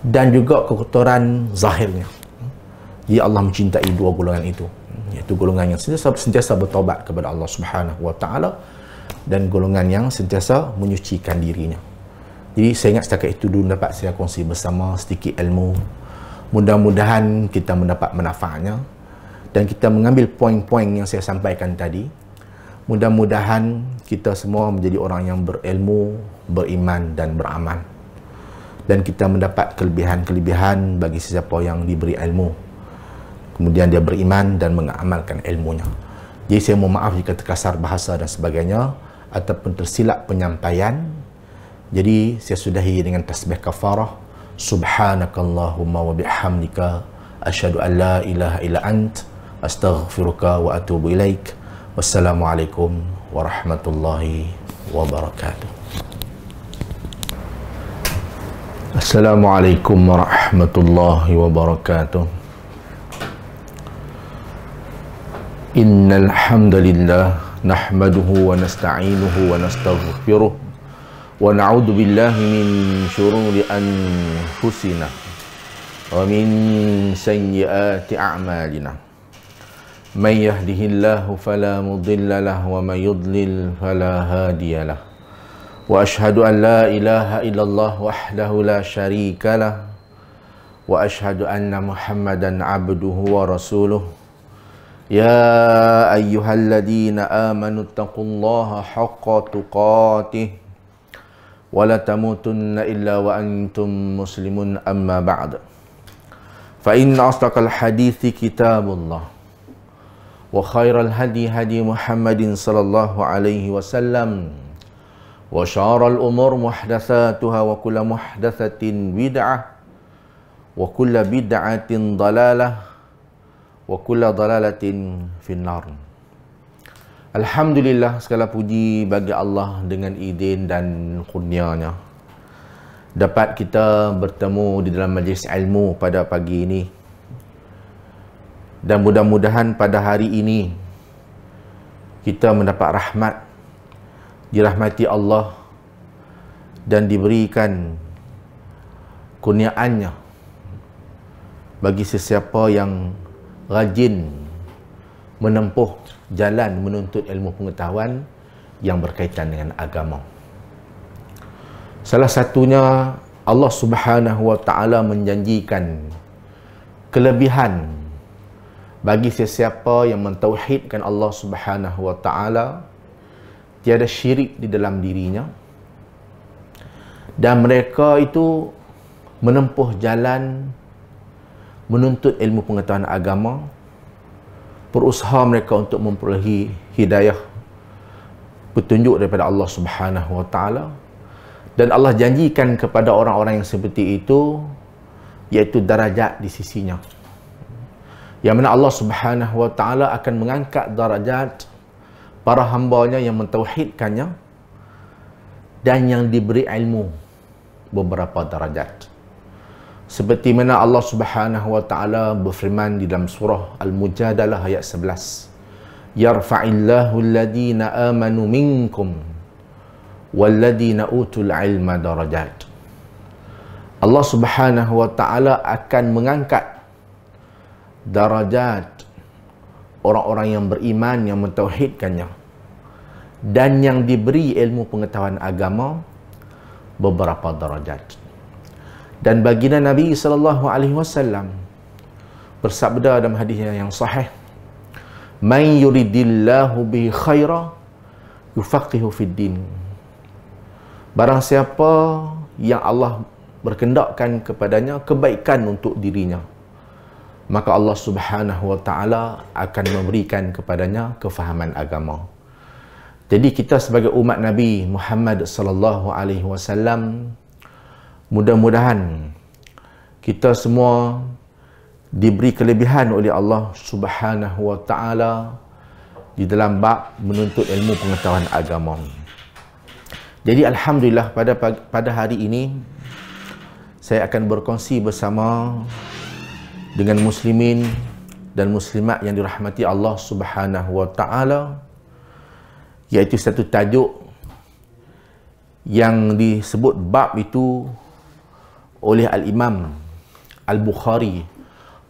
dan juga kekotoran zahirnya jadi Allah mencintai dua golongan itu iaitu golongan yang sentiasa, sentiasa bertobat kepada Allah Subhanahu Wa dan golongan yang sentiasa menyucikan dirinya jadi saya ingat setakat itu dulu dapat saya kongsi bersama sedikit ilmu mudah-mudahan kita mendapat manfaatnya dan kita mengambil poin-poin yang saya sampaikan tadi mudah-mudahan kita semua menjadi orang yang berilmu beriman dan beramal dan kita mendapat kelebihan-kelebihan bagi sesiapa yang diberi ilmu kemudian dia beriman dan mengamalkan ilmunya jadi saya mohon maaf jika terkasar bahasa dan sebagainya ataupun tersilap penyampaian jadi saya sudahi dengan tasbih kafarah Subhanakallahumma wa bihamdika asyhadu an la ilaha illa ant astaghfiruka wa atubu ilaik. Wassalamualaikum warahmatullahi wabarakatuh. Assalamualaikum warahmatullahi wabarakatuh. Innal hamdalillah nahmaduhu wa nasta'inuhu wa nastaghfiruh wa na'udzu billahi min syururi anfusina wa min sayyiati a'malina may yahdihillahu fala mudilla lahu wa may yudlil fala hadiyalah wa ashhadu an la ilaha illallah wahdahu la syarika lah wa ashhadu anna muhammadan 'abduhu wa rasuluh يا أيها الذين آمنوا اتقوا الله حق تقاته ولا تموتن إلا وأنتم مسلمون أما بعد فإن أصدق الحديث كتاب الله وخير الهدي هدي محمد صلى الله عليه وسلم وشار الأمور محدثاتها وكل محدثة بدعة وكل بدعة ضلالة وكل ضلالة في النار Alhamdulillah segala puji bagi Allah dengan izin dan kurnianya dapat kita bertemu di dalam majlis ilmu pada pagi ini dan mudah-mudahan pada hari ini kita mendapat rahmat dirahmati Allah dan diberikan kurniaannya bagi sesiapa yang rajin menempuh jalan menuntut ilmu pengetahuan yang berkaitan dengan agama. Salah satunya Allah Subhanahu Wa Taala menjanjikan kelebihan bagi sesiapa yang mentauhidkan Allah Subhanahu Wa Taala tiada syirik di dalam dirinya dan mereka itu menempuh jalan menuntut ilmu pengetahuan agama berusaha mereka untuk memperolehi hidayah petunjuk daripada Allah Subhanahu Wa Taala dan Allah janjikan kepada orang-orang yang seperti itu iaitu darajat di sisinya yang mana Allah Subhanahu Wa Taala akan mengangkat darajat para hambanya yang mentauhidkannya dan yang diberi ilmu beberapa darajat seperti mana Allah Subhanahu Wa Taala berfirman di dalam surah Al-Mujadalah ayat 11 Yarfa'illahu alladhina amanu minkum walladhina utul ilma darajat Allah Subhanahu Wa Taala akan mengangkat darajat orang-orang yang beriman yang mentauhidkannya dan yang diberi ilmu pengetahuan agama beberapa darajat dan baginda Nabi sallallahu alaihi wasallam bersabda dalam hadisnya yang sahih may yuridillahu bi khaira yufaqihu fid din barang siapa yang Allah berkendakkan kepadanya kebaikan untuk dirinya maka Allah Subhanahu wa taala akan memberikan kepadanya kefahaman agama jadi kita sebagai umat Nabi Muhammad sallallahu alaihi wasallam mudah-mudahan kita semua diberi kelebihan oleh Allah Subhanahu wa taala di dalam bab menuntut ilmu pengetahuan agama. Jadi alhamdulillah pada pada hari ini saya akan berkongsi bersama dengan muslimin dan muslimat yang dirahmati Allah Subhanahu wa taala iaitu satu tajuk yang disebut bab itu oleh al-Imam Al-Bukhari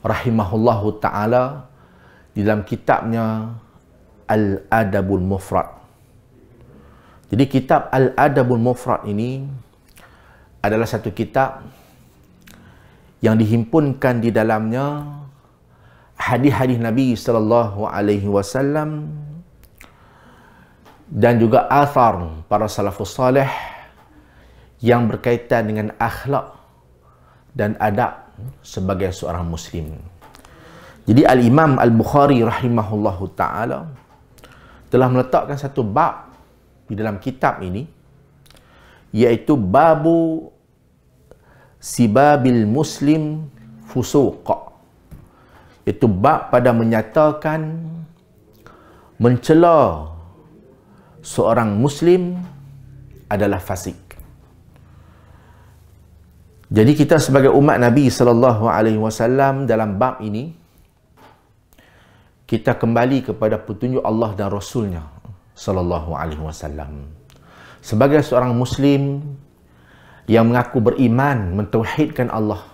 rahimahullahu taala di dalam kitabnya Al-Adabul Mufrad. Jadi kitab Al-Adabul Mufrad ini adalah satu kitab yang dihimpunkan di dalamnya hadis-hadis Nabi sallallahu alaihi wasallam dan juga athar para salafus saleh yang berkaitan dengan akhlak dan adab sebagai seorang muslim. Jadi al-Imam Al-Bukhari rahimahullahu taala telah meletakkan satu bab di dalam kitab ini iaitu babu sibabil muslim fusuq. Itu bab pada menyatakan mencela seorang muslim adalah fasik. Jadi kita sebagai umat Nabi sallallahu alaihi wasallam dalam bab ini kita kembali kepada petunjuk Allah dan Rasulnya sallallahu alaihi wasallam. Sebagai seorang muslim yang mengaku beriman, mentauhidkan Allah.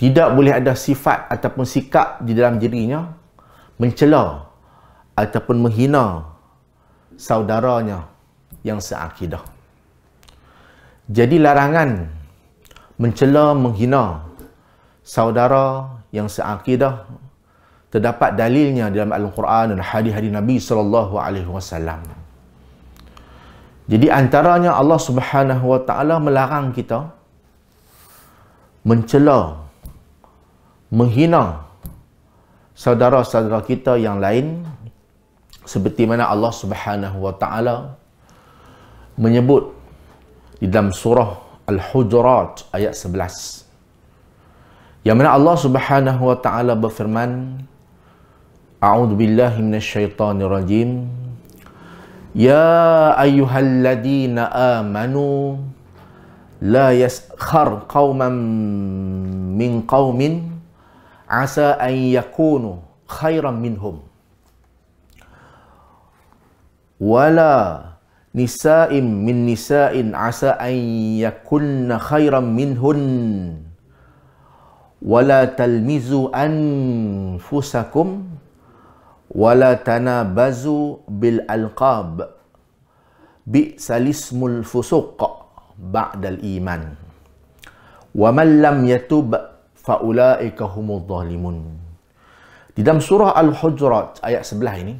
Tidak boleh ada sifat ataupun sikap di dalam dirinya mencela ataupun menghina saudaranya yang seakidah. Jadi larangan mencela menghina saudara yang seakidah terdapat dalilnya dalam al-Quran dan hadis-hadis Nabi sallallahu alaihi wasallam. Jadi antaranya Allah Subhanahu wa taala melarang kita mencela menghina saudara-saudara kita yang lain seperti mana Allah Subhanahu wa taala menyebut di dalam surah Al-Hujurat ayat 11. Yang mana Allah Subhanahu wa taala berfirman A'udzu billahi minasyaitonir rajim. Ya ayyuhalladzina amanu la yaskhar qauman min qaumin asa an yakunu khairan minhum. Wala نساء من نساء عسى أن يكن خيرا منهن ولا تلمزوا أنفسكم ولا تنابزوا بالألقاب بئس الاسم الفسوق بعد الإيمان ومن لم يتب فأولئك هم الظالمون Di dalam surah Al-Hujurat ayat sebelah ini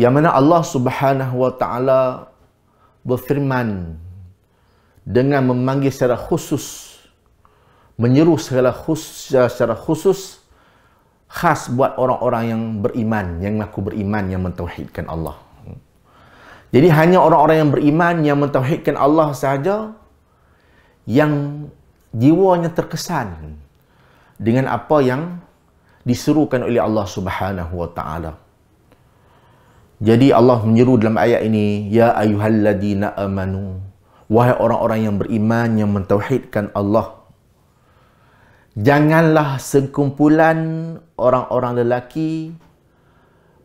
yang mana Allah Subhanahu wa taala berfirman dengan memanggil secara khusus menyeru secara khusus secara khusus khas buat orang-orang yang beriman yang mengaku beriman yang mentauhidkan Allah. Jadi hanya orang-orang yang beriman yang mentauhidkan Allah sahaja yang jiwanya terkesan dengan apa yang disuruhkan oleh Allah Subhanahu wa taala. Jadi Allah menyeru dalam ayat ini, Ya ayuhalladina amanu. Wahai orang-orang yang beriman, yang mentauhidkan Allah. Janganlah sekumpulan orang-orang lelaki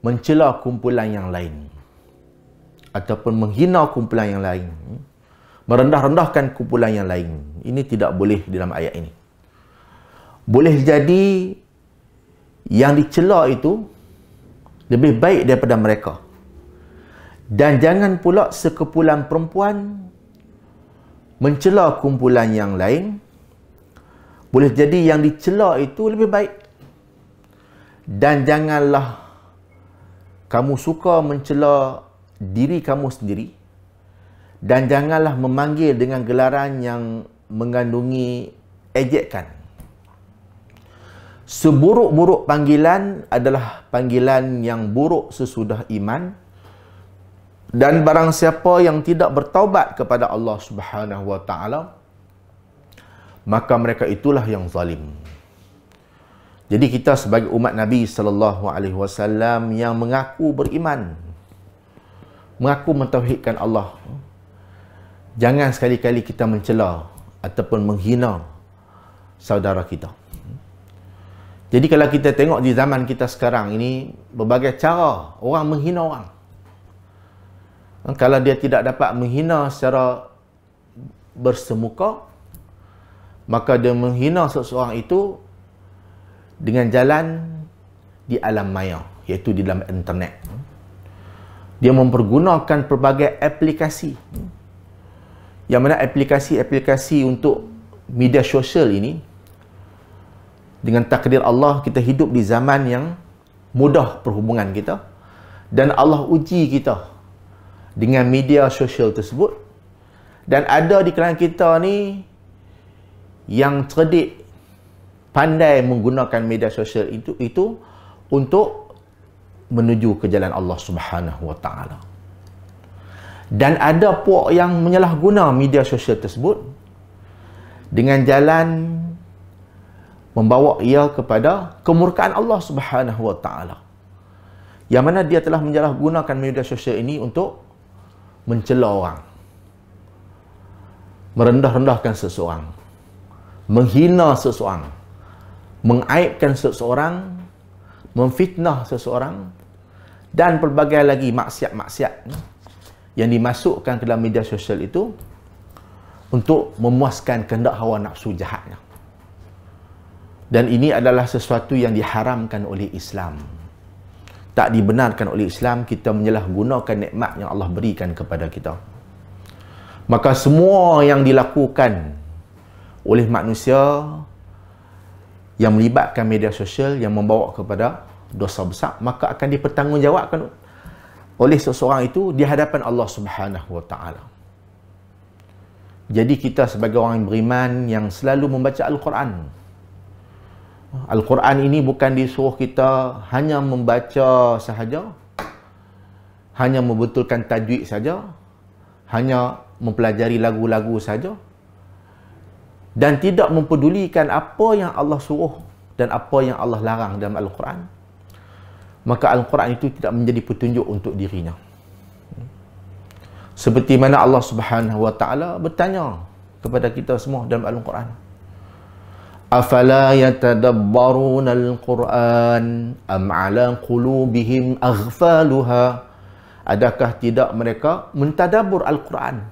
mencela kumpulan yang lain. Ataupun menghina kumpulan yang lain. Merendah-rendahkan kumpulan yang lain. Ini tidak boleh dalam ayat ini. Boleh jadi yang dicela itu lebih baik daripada mereka. Dan jangan pula sekepulan perempuan mencela kumpulan yang lain. Boleh jadi yang dicela itu lebih baik. Dan janganlah kamu suka mencela diri kamu sendiri. Dan janganlah memanggil dengan gelaran yang mengandungi ejekan. Seburuk-buruk panggilan adalah panggilan yang buruk sesudah iman dan barang siapa yang tidak bertaubat kepada Allah Subhanahu wa taala maka mereka itulah yang zalim jadi kita sebagai umat Nabi sallallahu alaihi wasallam yang mengaku beriman mengaku mentauhidkan Allah jangan sekali-kali kita mencela ataupun menghina saudara kita jadi kalau kita tengok di zaman kita sekarang ini berbagai cara orang menghina orang Eh, kalau dia tidak dapat menghina secara bersemuka maka dia menghina seseorang itu dengan jalan di alam maya iaitu di dalam internet dia mempergunakan pelbagai aplikasi yang mana aplikasi-aplikasi untuk media sosial ini dengan takdir Allah kita hidup di zaman yang mudah perhubungan kita dan Allah uji kita dengan media sosial tersebut dan ada di kalangan kita ni yang cerdik pandai menggunakan media sosial itu itu untuk menuju ke jalan Allah Subhanahu Wa Taala. Dan ada puak yang menyalahguna media sosial tersebut dengan jalan membawa ia kepada kemurkaan Allah Subhanahu Wa Taala. Yang mana dia telah menyalahgunakan media sosial ini untuk mencela orang merendah-rendahkan seseorang menghina seseorang mengaibkan seseorang memfitnah seseorang dan pelbagai lagi maksiat-maksiat hmm, yang dimasukkan ke dalam media sosial itu untuk memuaskan kehendak hawa nafsu jahatnya. Dan ini adalah sesuatu yang diharamkan oleh Islam tak dibenarkan oleh Islam kita menyalahgunakan nikmat yang Allah berikan kepada kita maka semua yang dilakukan oleh manusia yang melibatkan media sosial yang membawa kepada dosa besar maka akan dipertanggungjawabkan oleh seseorang itu di hadapan Allah Subhanahu Wa Taala. Jadi kita sebagai orang yang beriman yang selalu membaca Al-Quran, Al-Quran ini bukan disuruh kita hanya membaca sahaja, hanya membetulkan tajwid saja, hanya mempelajari lagu-lagu saja dan tidak mempedulikan apa yang Allah suruh dan apa yang Allah larang dalam Al-Quran. Maka Al-Quran itu tidak menjadi petunjuk untuk dirinya. Seperti mana Allah Subhanahu Wa Taala bertanya kepada kita semua dalam Al-Quran afala yatadabbaruna alquran am ala qulubihim aghfaluha adakah tidak mereka mentadabbur Quran,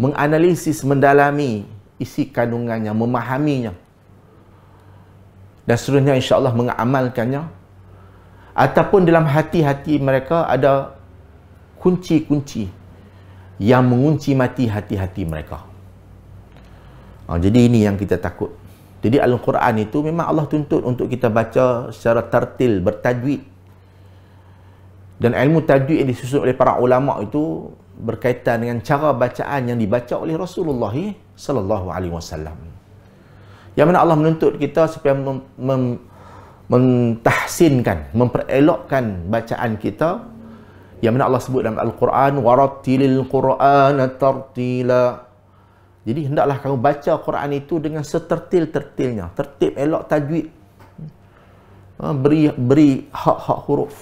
menganalisis mendalami isi kandungannya memahaminya dan seterusnya Allah mengamalkannya ataupun dalam hati-hati mereka ada kunci-kunci yang mengunci mati hati-hati mereka. Ha, jadi ini yang kita takut. Jadi Al-Quran itu memang Allah tuntut untuk kita baca secara tertil, bertajwid. Dan ilmu tajwid yang disusun oleh para ulama itu berkaitan dengan cara bacaan yang dibaca oleh Rasulullah sallallahu alaihi wasallam. Yang mana Allah menuntut kita supaya mem, mem, mentahsinkan, memperelokkan bacaan kita. Yang mana Allah sebut dalam Al-Quran, وَرَتِّلِ الْقُرْآنَ تَرْتِيلًا jadi hendaklah kamu baca Quran itu dengan setertil-tertilnya, tertib elok tajwid. Ha, beri beri hak-hak huruf.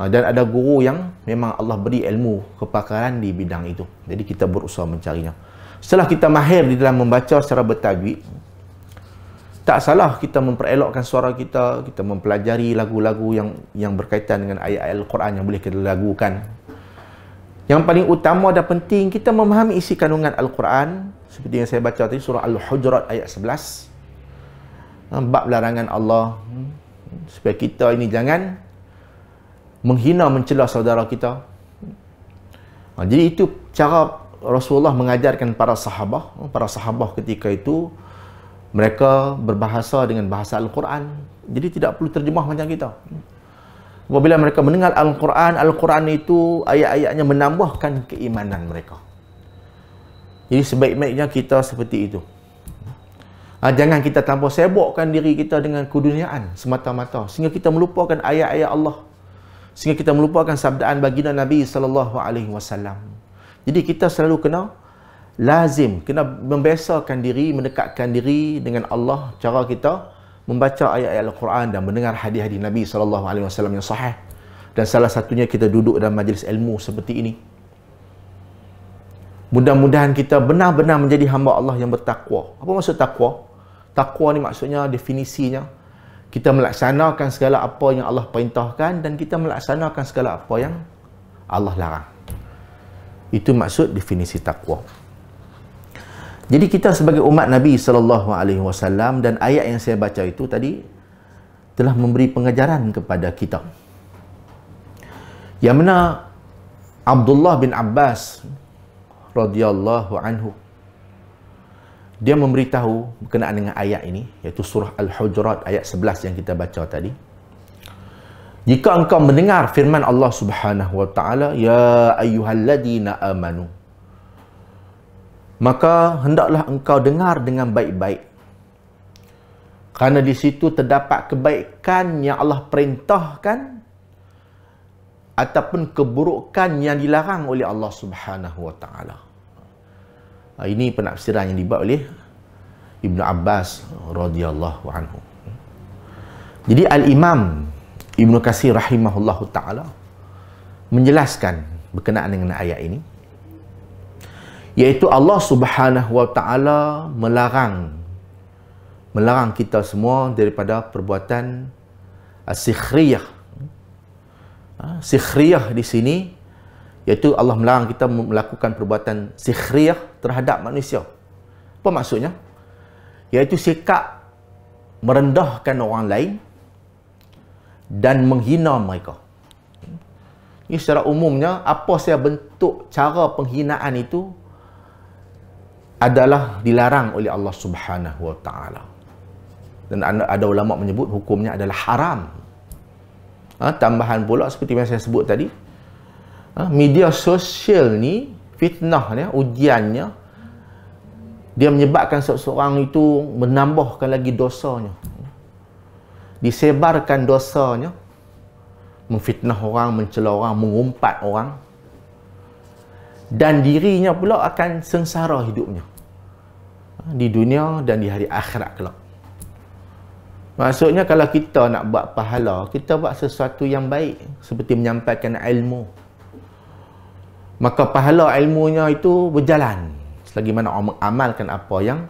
Ha, dan ada guru yang memang Allah beri ilmu kepakaran di bidang itu. Jadi kita berusaha mencarinya. Setelah kita mahir di dalam membaca secara bertajwid, tak salah kita memperelokkan suara kita, kita mempelajari lagu-lagu yang yang berkaitan dengan ayat-ayat Al-Quran yang boleh kita lagukan. Yang paling utama dan penting kita memahami isi kandungan Al-Quran seperti yang saya baca tadi surah Al-Hujurat ayat 11. Ah, bab larangan Allah hmm. supaya kita ini jangan menghina mencela saudara kita. Ah, jadi itu cara Rasulullah mengajarkan para sahabat, ah, para sahabat ketika itu mereka berbahasa dengan bahasa Al-Quran. Jadi tidak perlu terjemah macam kita. Apabila mereka mendengar Al-Quran, Al-Quran itu ayat-ayatnya menambahkan keimanan mereka. Jadi sebaik-baiknya kita seperti itu. Ha, jangan kita tanpa sebokkan diri kita dengan keduniaan semata-mata. Sehingga kita melupakan ayat-ayat Allah. Sehingga kita melupakan sabdaan baginda Nabi SAW. Jadi kita selalu kena lazim, kena membesarkan diri, mendekatkan diri dengan Allah cara kita membaca ayat-ayat Al-Quran dan mendengar hadis-hadis Nabi sallallahu alaihi wasallam yang sahih dan salah satunya kita duduk dalam majlis ilmu seperti ini. Mudah-mudahan kita benar-benar menjadi hamba Allah yang bertakwa. Apa maksud takwa? Takwa ni maksudnya definisinya kita melaksanakan segala apa yang Allah perintahkan dan kita melaksanakan segala apa yang Allah larang. Itu maksud definisi takwa. Jadi kita sebagai umat Nabi sallallahu alaihi wasallam dan ayat yang saya baca itu tadi telah memberi pengajaran kepada kita. Yang mana Abdullah bin Abbas radhiyallahu anhu dia memberitahu berkenaan dengan ayat ini iaitu surah Al-Hujurat ayat 11 yang kita baca tadi. Jika engkau mendengar firman Allah Subhanahu wa taala ya ayyuhalladzina amanu maka hendaklah engkau dengar dengan baik-baik. Kerana di situ terdapat kebaikan yang Allah perintahkan ataupun keburukan yang dilarang oleh Allah Subhanahu Wa Taala. Ah, ini penafsiran yang dibuat oleh Ibn Abbas radhiyallahu anhu. Jadi Al-Imam Ibnu Kasir rahimahullahu taala menjelaskan berkenaan dengan ayat ini iaitu Allah Subhanahu Wa Taala melarang melarang kita semua daripada perbuatan ah, sihriyah. Ah, sihriyah di sini iaitu Allah melarang kita melakukan perbuatan sihriyah terhadap manusia. Apa maksudnya? Iaitu sikap merendahkan orang lain dan menghina mereka. Ini secara umumnya apa saya bentuk cara penghinaan itu adalah dilarang oleh Allah Subhanahu Wa Taala. Dan ada ulama menyebut hukumnya adalah haram. Ha, tambahan pula seperti yang saya sebut tadi, ha, media sosial ni fitnahnya, ujiannya dia menyebabkan seseorang itu menambahkan lagi dosanya. Disebarkan dosanya memfitnah orang, mencela orang, mengumpat orang dan dirinya pula akan sengsara hidupnya di dunia dan di hari akhirat kelak. Maksudnya kalau kita nak buat pahala, kita buat sesuatu yang baik seperti menyampaikan ilmu. Maka pahala ilmunya itu berjalan selagi mana orang amalkan apa yang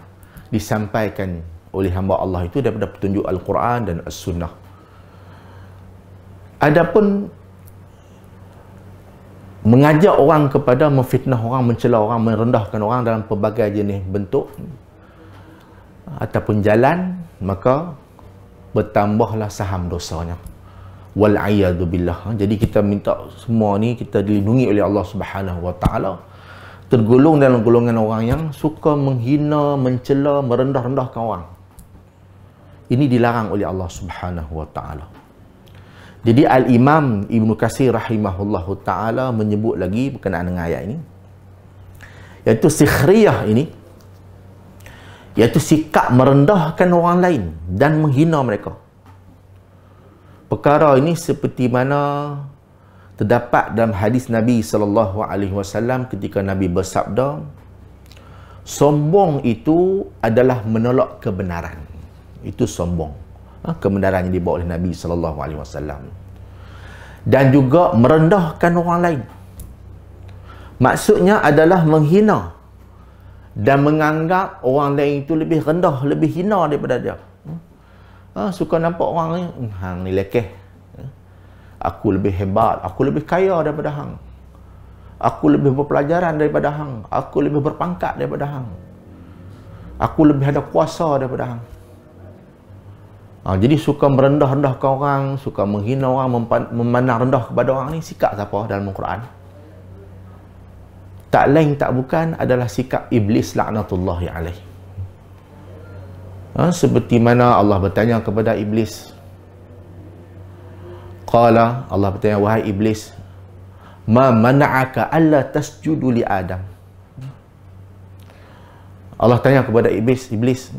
disampaikan oleh hamba Allah itu daripada petunjuk Al-Quran dan As-Sunnah. Adapun mengajak orang kepada memfitnah orang, mencela orang, merendahkan orang dalam pelbagai jenis bentuk ataupun jalan maka bertambahlah saham dosanya wal a'yadu billah jadi kita minta semua ni kita dilindungi oleh Allah Subhanahu wa taala tergolong dalam golongan orang yang suka menghina mencela merendah-rendahkan orang ini dilarang oleh Allah Subhanahu wa taala jadi al-imam Ibnu Katsir rahimahullahu taala menyebut lagi berkenaan dengan ayat ini iaitu sikhriyah ini iaitu sikap merendahkan orang lain dan menghina mereka. Perkara ini seperti mana terdapat dalam hadis Nabi sallallahu alaihi wasallam ketika Nabi bersabda, sombong itu adalah menolak kebenaran. Itu sombong. Ha, kebenaran yang dibawa oleh Nabi sallallahu alaihi wasallam. Dan juga merendahkan orang lain. Maksudnya adalah menghina dan menganggap orang lain itu lebih rendah, lebih hina daripada dia. Hmm? Ha, suka nampak orang ni, hmm, hang ni lekeh. Hmm? Aku lebih hebat, aku lebih kaya daripada hang. Aku lebih berpelajaran daripada hang, aku lebih berpangkat daripada hang. Aku lebih ada kuasa daripada hang. Ha, jadi suka merendah-rendahkan orang, suka menghina orang, memandang rendah kepada orang ni sikap siapa dalam al Quran? tak lain tak bukan adalah sikap iblis laknatullah yang alaih ha, seperti mana Allah bertanya kepada iblis qala Allah bertanya wahai iblis ma mana'aka alla tasjudu li adam Allah tanya kepada iblis iblis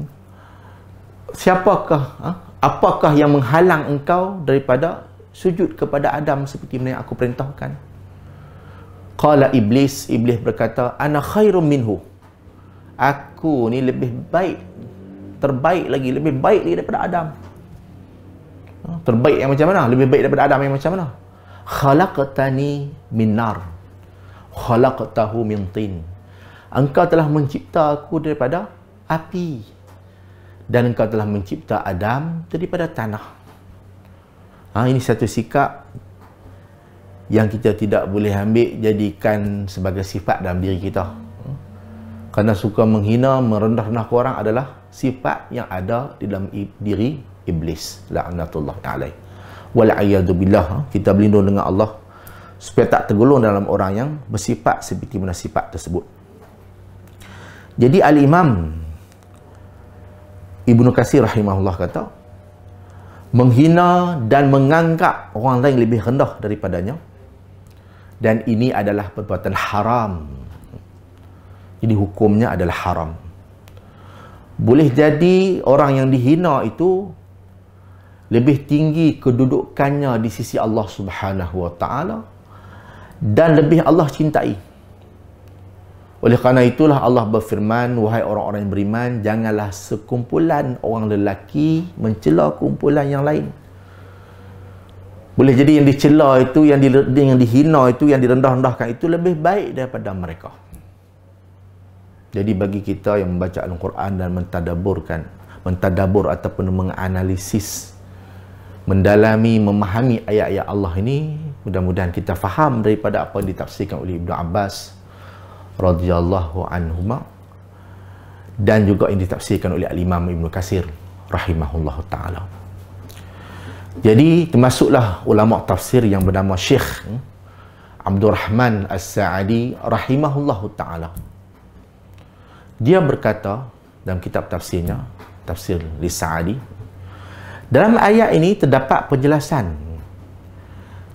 siapakah ha? apakah yang menghalang engkau daripada sujud kepada Adam seperti mana yang aku perintahkan Qala iblis, iblis berkata, ana khairum minhu. Aku ni lebih baik. Terbaik lagi, lebih baik lagi daripada Adam. Ha, terbaik yang macam mana? Lebih baik daripada Adam yang macam mana? Khalaqtani min nar. Khalaqtahu min tin. Engkau telah mencipta aku daripada api. Dan engkau telah mencipta Adam daripada tanah. Ha, ini satu sikap yang kita tidak boleh ambil jadikan sebagai sifat dalam diri kita. Kerana suka menghina, merendah-rendah orang adalah sifat yang ada di dalam diri iblis. La'anatullah ta'alai. Wal'ayyadu billah. Ha? Kita berlindung dengan Allah supaya tak tergolong dalam orang yang bersifat seperti mana sifat tersebut. Jadi Al-Imam Ibnu Kasir rahimahullah kata, menghina dan menganggap orang lain lebih rendah daripadanya dan ini adalah perbuatan haram. Jadi hukumnya adalah haram. Boleh jadi orang yang dihina itu lebih tinggi kedudukannya di sisi Allah Subhanahu Wa dan lebih Allah cintai. Oleh kerana itulah Allah berfirman, wahai orang-orang yang beriman, janganlah sekumpulan orang lelaki mencela kumpulan yang lain. Boleh jadi yang dicela itu, yang di, yang dihina itu, yang direndah-rendahkan itu lebih baik daripada mereka. Jadi bagi kita yang membaca Al-Quran dan mentadaburkan, mentadabur ataupun menganalisis, mendalami, memahami ayat-ayat Allah ini, mudah-mudahan kita faham daripada apa yang ditafsirkan oleh Ibn Abbas radhiyallahu anhu, dan juga yang ditafsirkan oleh Al-Imam Ibn Kasir rahimahullahu ta'ala. Jadi termasuklah ulama tafsir yang bernama Syekh hmm, Abdul Rahman As-Sa'adi rahimahullahu taala. Dia berkata dalam kitab tafsirnya, Tafsir Saadi, dalam ayat ini terdapat penjelasan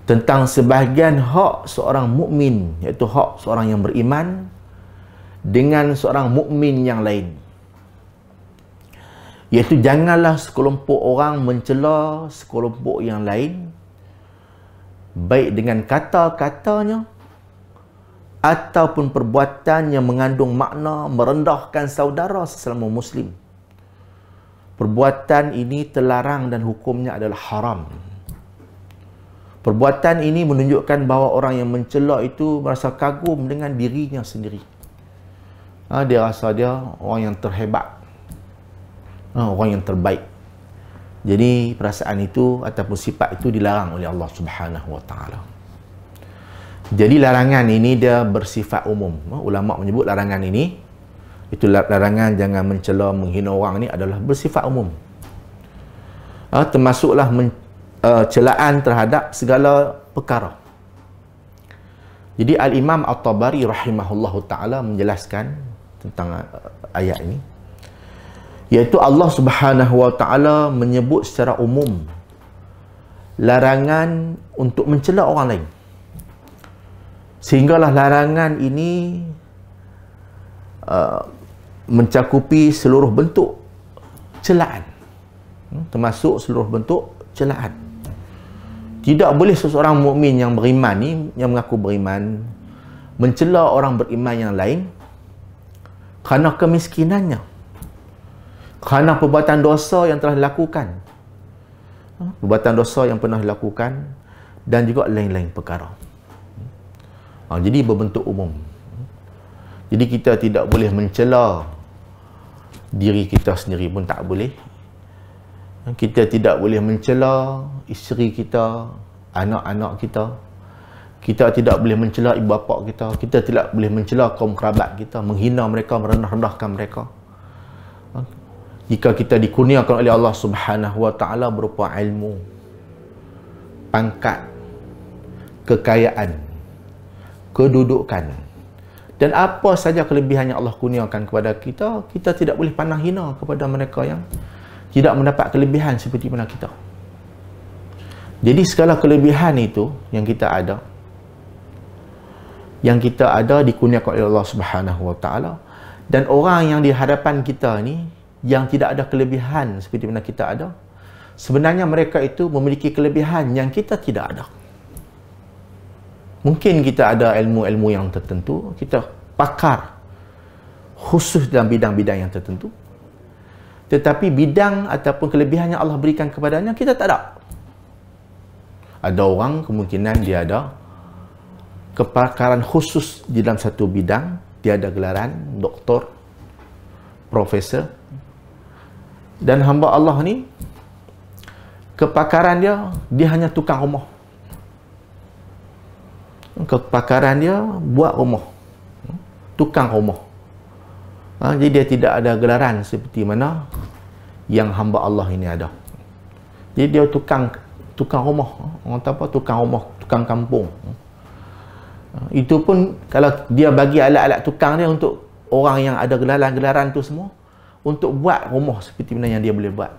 tentang sebahagian hak seorang mukmin iaitu hak seorang yang beriman dengan seorang mukmin yang lain iaitu janganlah sekelompok orang mencela sekelompok yang lain baik dengan kata-katanya ataupun perbuatan yang mengandung makna merendahkan saudara sesama muslim perbuatan ini terlarang dan hukumnya adalah haram perbuatan ini menunjukkan bahawa orang yang mencela itu merasa kagum dengan dirinya sendiri ah, dia rasa dia orang yang terhebat Ah, orang yang terbaik. Jadi perasaan itu ataupun sifat itu dilarang oleh Allah Subhanahu Wa Jadi larangan ini dia bersifat umum. Ah, ulama menyebut larangan ini itu larangan jangan mencela menghina orang ini adalah bersifat umum. Ah, termasuklah men, uh, celaan terhadap segala perkara. Jadi Al-Imam At-Tabari rahimahullahu taala menjelaskan tentang ayat ini iaitu Allah Subhanahu Wa Taala menyebut secara umum larangan untuk mencela orang lain. Sehinggalah larangan ini uh, mencakupi seluruh bentuk celaan. Hmm, termasuk seluruh bentuk celaan. Tidak boleh seseorang mukmin yang beriman ni yang mengaku beriman mencela orang beriman yang lain kerana kemiskinannya kerana perbuatan dosa yang telah dilakukan perbuatan dosa yang pernah dilakukan dan juga lain-lain perkara ha, jadi berbentuk umum jadi kita tidak boleh mencela diri kita sendiri pun tak boleh kita tidak boleh mencela isteri kita anak-anak kita kita tidak boleh mencela ibu bapa kita kita tidak boleh mencela kaum kerabat kita menghina mereka merendahkan mereka jika kita dikurniakan oleh Allah Subhanahu wa taala berupa ilmu pangkat kekayaan kedudukan dan apa saja kelebihan yang Allah kurniakan kepada kita kita tidak boleh pandang hina kepada mereka yang tidak mendapat kelebihan seperti mana kita jadi segala kelebihan itu yang kita ada yang kita ada dikurniakan oleh Allah Subhanahu wa taala dan orang yang di hadapan kita ni yang tidak ada kelebihan seperti mana kita ada sebenarnya mereka itu memiliki kelebihan yang kita tidak ada mungkin kita ada ilmu-ilmu yang tertentu kita pakar khusus dalam bidang-bidang yang tertentu tetapi bidang ataupun kelebihan yang Allah berikan kepadanya kita tak ada ada orang kemungkinan dia ada kepakaran khusus di dalam satu bidang dia ada gelaran doktor profesor dan hamba Allah ni kepakaran dia dia hanya tukang rumah kepakaran dia buat rumah tukang rumah ha, jadi dia tidak ada gelaran seperti mana yang hamba Allah ini ada jadi dia tukang tukang rumah orang tahu apa tukang rumah tukang kampung ha, itu pun kalau dia bagi alat-alat tukang dia untuk orang yang ada gelaran-gelaran tu semua untuk buat rumah seperti mana yang dia boleh buat.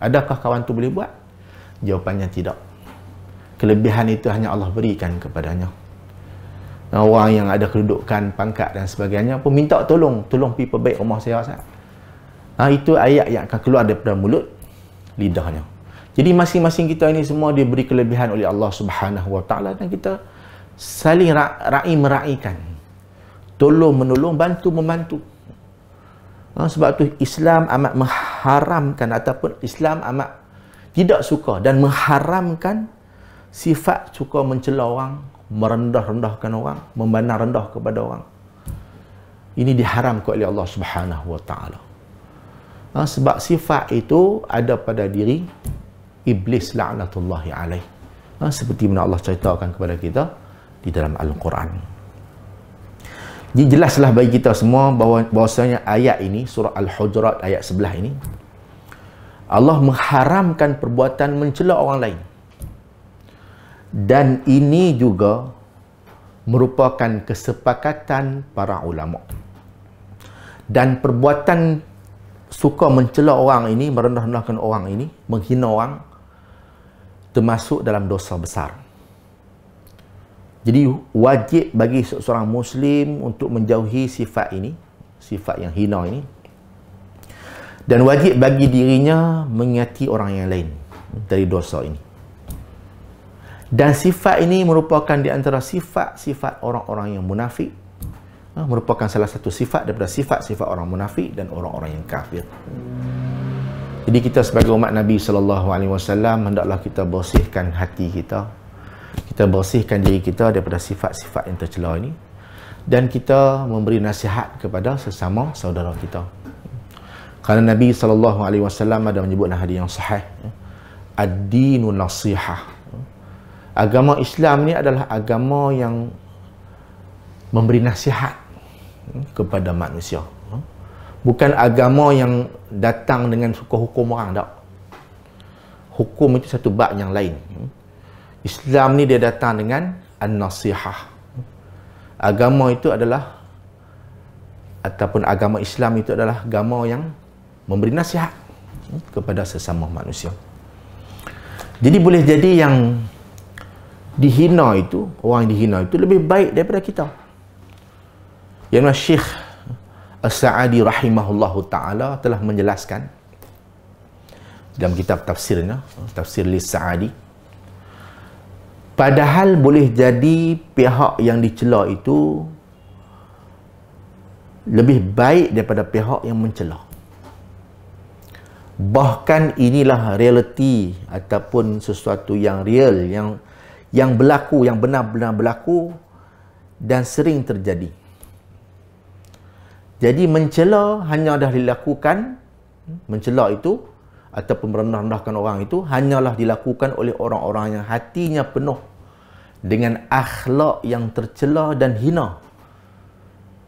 Adakah kawan tu boleh buat? Jawapannya tidak. Kelebihan itu hanya Allah berikan kepadanya. Orang yang ada kedudukan, pangkat dan sebagainya pun minta tolong, tolong pergi perbaik rumah saya. Ha, itu ayat yang akan keluar daripada mulut lidahnya. Jadi masing-masing kita ini semua diberi kelebihan oleh Allah Subhanahu Wa dan kita saling ra- rai meraikan. Tolong menolong, bantu membantu. Ha, sebab tu Islam amat mengharamkan ataupun Islam amat tidak suka dan mengharamkan sifat suka mencela orang, merendah-rendahkan orang, membanar rendah kepada orang. Ini diharamkan oleh Allah Subhanahu Wa Taala. Ha, sebab sifat itu ada pada diri iblis la'natullah alaih. Ha, seperti mana Allah ceritakan kepada kita di dalam Al-Quran. Jadi jelaslah bagi kita semua bahawa bahawasanya ayat ini surah Al-Hujurat ayat sebelah ini Allah mengharamkan perbuatan mencela orang lain. Dan ini juga merupakan kesepakatan para ulama. Dan perbuatan suka mencela orang ini, merendahkan orang ini, menghina orang termasuk dalam dosa besar. Jadi wajib bagi seorang Muslim untuk menjauhi sifat ini, sifat yang hina ini. Dan wajib bagi dirinya mengingati orang yang lain dari dosa ini. Dan sifat ini merupakan di antara sifat-sifat orang-orang yang munafik. Ha, merupakan salah satu sifat daripada sifat-sifat orang munafik dan orang-orang yang kafir. Jadi kita sebagai umat Nabi SAW, hendaklah kita bersihkan hati kita kita bersihkan diri kita daripada sifat-sifat yang tercela ini dan kita memberi nasihat kepada sesama saudara kita. Karena Nabi sallallahu alaihi wasallam ada menyebut dalam hadis yang sahih ya. ad-dinu nasiha. Agama Islam ni adalah agama yang memberi nasihat ya, kepada manusia. Bukan agama yang datang dengan suka hukum orang tak. Hukum itu satu bab yang lain. Ya. Islam ni dia datang dengan an-nasihah. Agama itu adalah ataupun agama Islam itu adalah agama yang memberi nasihat kepada sesama manusia. Jadi boleh jadi yang dihina itu, orang yang dihina itu lebih baik daripada kita. Yang mana Syekh As-Sa'adi rahimahullah ta'ala telah menjelaskan dalam kitab tafsirnya, tafsir Lis Sa'adi, Padahal boleh jadi pihak yang dicela itu lebih baik daripada pihak yang mencela. Bahkan inilah realiti ataupun sesuatu yang real yang yang berlaku yang benar-benar berlaku dan sering terjadi. Jadi mencela hanya dah dilakukan mencela itu ataupun merendah orang itu hanyalah dilakukan oleh orang-orang yang hatinya penuh dengan akhlak yang tercela dan hina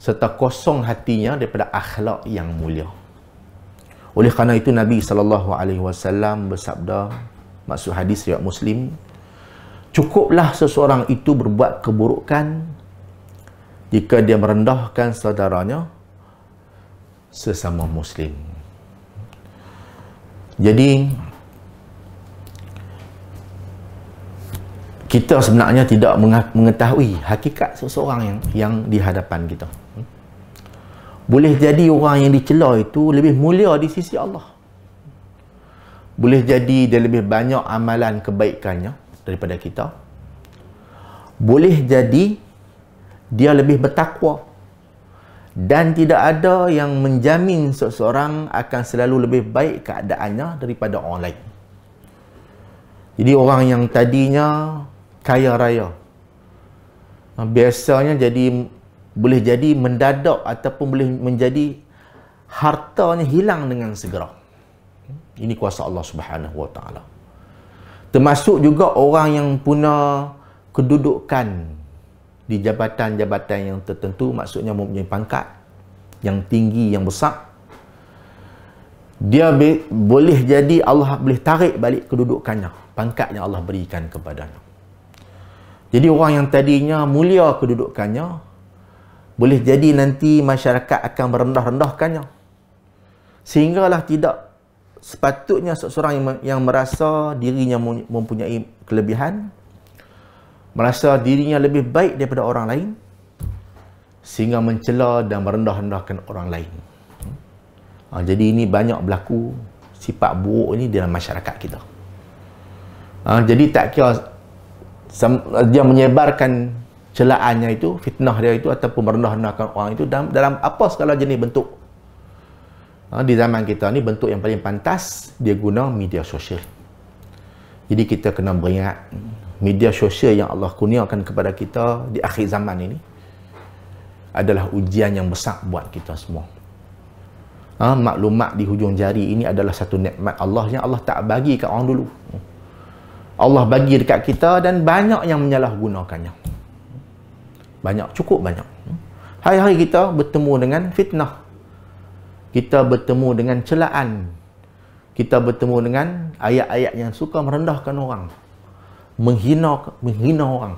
serta kosong hatinya daripada akhlak yang mulia. Oleh kerana itu Nabi sallallahu alaihi wasallam bersabda maksud hadis riwayat Muslim cukuplah seseorang itu berbuat keburukan jika dia merendahkan saudaranya sesama muslim. Jadi kita sebenarnya tidak mengetahui hakikat seseorang yang yang di hadapan kita. Hmm? Boleh jadi orang yang dicela itu lebih mulia di sisi Allah. Boleh jadi dia lebih banyak amalan kebaikannya daripada kita. Boleh jadi dia lebih bertakwa dan tidak ada yang menjamin seseorang akan selalu lebih baik keadaannya daripada orang lain. Jadi orang yang tadinya kaya raya. Ah, biasanya jadi boleh jadi mendadak ataupun boleh menjadi hartanya hilang dengan segera. Ini kuasa Allah Subhanahu Wa Taala. Termasuk juga orang yang punya kedudukan di jabatan-jabatan yang tertentu maksudnya mempunyai pangkat yang tinggi yang besar dia boleh jadi Allah boleh tarik balik kedudukannya pangkat yang Allah berikan kepadanya jadi orang yang tadinya mulia kedudukannya, boleh jadi nanti masyarakat akan merendah-rendahkannya. Sehinggalah tidak sepatutnya seseorang yang merasa dirinya mempunyai kelebihan, merasa dirinya lebih baik daripada orang lain, sehingga mencela dan merendah-rendahkan orang lain. Ha, jadi ini banyak berlaku sifat buruk ini dalam masyarakat kita. Ha, jadi tak kira Uh, dia menyebarkan celaannya itu, fitnah dia itu ataupun merendahkan orang itu dalam, dalam apa segala jenis bentuk. Ha, di zaman kita ni bentuk yang paling pantas dia guna media sosial. Jadi kita kena beringat media sosial yang Allah kurniakan kepada kita di akhir zaman ini adalah ujian yang besar buat kita semua. Ha, maklumat di hujung jari ini adalah satu nikmat Allah yang Allah tak bagi kat orang dulu. Hmm. Allah bagi dekat kita dan banyak yang menyalahgunakannya. Banyak, cukup banyak. Hari-hari kita bertemu dengan fitnah. Kita bertemu dengan celaan. Kita bertemu dengan ayat-ayat yang suka merendahkan orang. Menghina, menghina orang.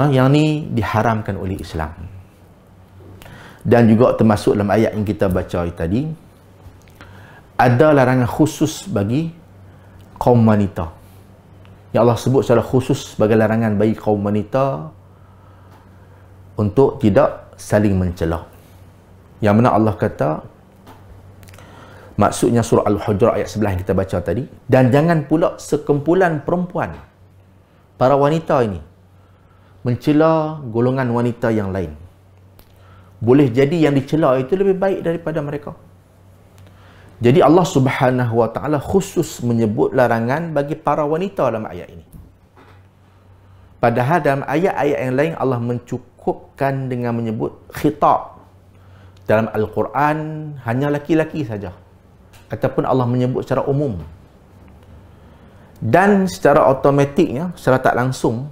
Ha, yang ni diharamkan oleh Islam. Dan juga termasuk dalam ayat yang kita baca tadi. Ada larangan khusus bagi kaum wanita. Yang Allah sebut secara khusus sebagai larangan bagi kaum wanita untuk tidak saling mencela. Yang mana Allah kata maksudnya surah Al-Hujurat ayat 11 yang kita baca tadi dan jangan pula sekumpulan perempuan para wanita ini mencela golongan wanita yang lain. Boleh jadi yang dicela itu lebih baik daripada mereka. Jadi Allah Subhanahu Wa Taala khusus menyebut larangan bagi para wanita dalam ayat ini. Padahal dalam ayat-ayat yang lain Allah mencukupkan dengan menyebut khitab. Dalam Al-Quran hanya laki-laki saja. Ataupun Allah menyebut secara umum. Dan secara automatiknya, secara tak langsung,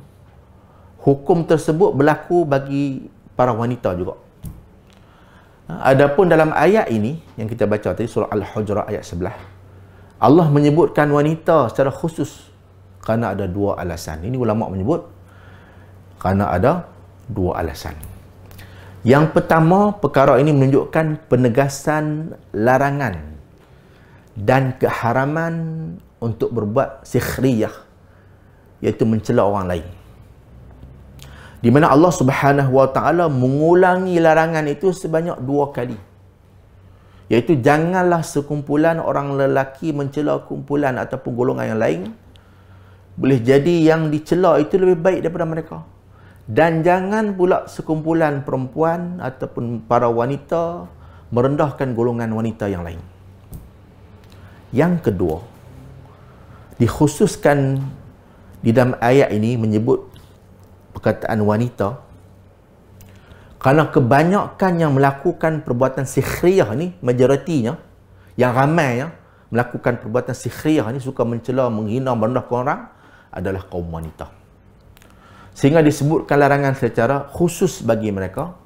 hukum tersebut berlaku bagi para wanita juga. Ha, adapun dalam ayat ini yang kita baca tadi surah Al-Hujurat ayat 11 Allah menyebutkan wanita secara khusus kerana ada dua alasan. Ini ulama menyebut kerana ada dua alasan. Yang pertama, perkara ini menunjukkan penegasan larangan dan keharaman untuk berbuat sikhriyah iaitu mencela orang lain di mana Allah Subhanahu Wa Taala mengulangi larangan itu sebanyak dua kali. Iaitu janganlah sekumpulan orang lelaki mencela kumpulan ataupun golongan yang lain. Boleh jadi yang dicela itu lebih baik daripada mereka. Dan jangan pula sekumpulan perempuan ataupun para wanita merendahkan golongan wanita yang lain. Yang kedua, dikhususkan di dalam ayat ini menyebut perkataan wanita kerana kebanyakan yang melakukan perbuatan sikhriah ni majoritinya yang ramai ya melakukan perbuatan sikhriah ni suka mencela menghina merendahkan orang adalah kaum wanita sehingga disebutkan larangan secara khusus bagi mereka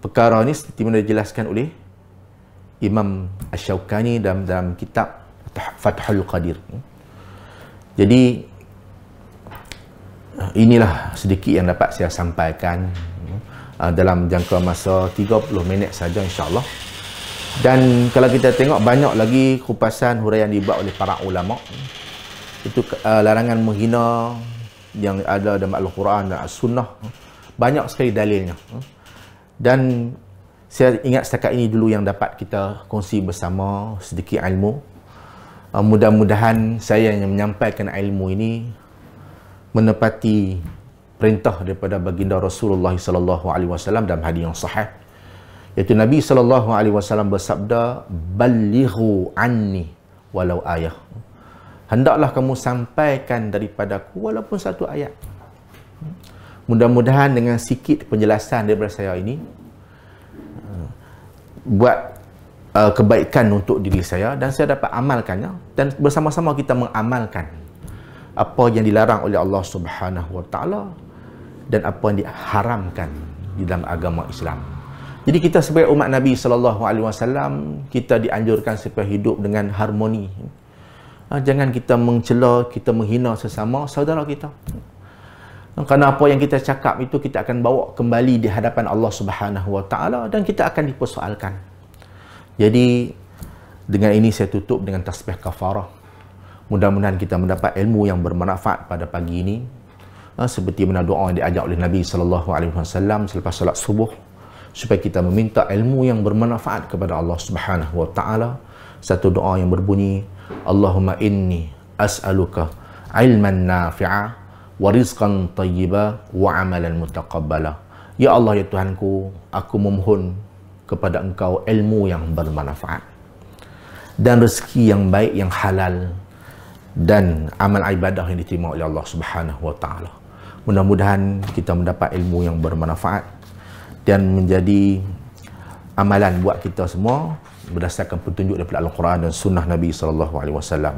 perkara ni seperti mana dijelaskan oleh Imam Ash-Shawqani dalam, dalam kitab Fathul Qadir jadi Ah, inilah sedikit yang dapat saya sampaikan ah, dalam jangka masa 30 minit saja insyaAllah dan kalau kita tengok banyak lagi kupasan huraian dibuat oleh para ulama itu uh, larangan menghina yang ada dalam Al-Quran dan As-Sunnah banyak sekali dalilnya dan saya ingat setakat ini dulu yang dapat kita kongsi bersama sedikit ilmu mudah-mudahan saya yang menyampaikan ilmu ini menepati perintah daripada baginda Rasulullah sallallahu alaihi wasallam dalam hadis yang sahih iaitu Nabi sallallahu alaihi wasallam bersabda ballighu anni walau ayah hendaklah kamu sampaikan daripadaku walaupun satu ayat mudah-mudahan dengan sikit penjelasan daripada saya ini buat uh, kebaikan untuk diri saya dan saya dapat amalkannya dan bersama-sama kita mengamalkan apa yang dilarang oleh Allah Subhanahu Wa Taala dan apa yang diharamkan di dalam agama Islam. Jadi kita sebagai umat Nabi sallallahu alaihi wasallam kita dianjurkan supaya hidup dengan harmoni. Ha, jangan kita mencela, kita menghina sesama saudara kita. Ha, kerana apa yang kita cakap itu kita akan bawa kembali di hadapan Allah Subhanahu Wa Taala dan kita akan dipersoalkan. Jadi dengan ini saya tutup dengan tasbih kafarah. Mudah-mudahan kita mendapat ilmu yang bermanfaat pada pagi ini. Ha, seperti mana doa yang diajak oleh Nabi SAW selepas solat subuh. Supaya kita meminta ilmu yang bermanfaat kepada Allah Subhanahu Wa Taala. Satu doa yang berbunyi, Allahumma inni as'aluka ilman nafi'a wa rizqan tayyiba wa amalan mutaqabbala. Ya Allah ya Tuhanku, aku memohon kepada engkau ilmu yang bermanfaat dan rezeki yang baik yang halal dan amal ibadah yang diterima oleh Allah Subhanahu wa taala. Mudah-mudahan kita mendapat ilmu yang bermanfaat dan menjadi amalan buat kita semua berdasarkan petunjuk daripada Al-Quran dan sunnah Nabi sallallahu alaihi wasallam.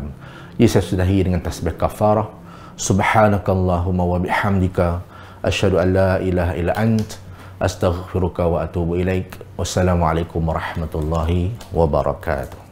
Ya saya sudahi dengan tasbih kafarah. Subhanakallahumma wa bihamdika asyhadu an la ilaha illa ant astaghfiruka wa atubu ilaik. Wassalamualaikum warahmatullahi wabarakatuh.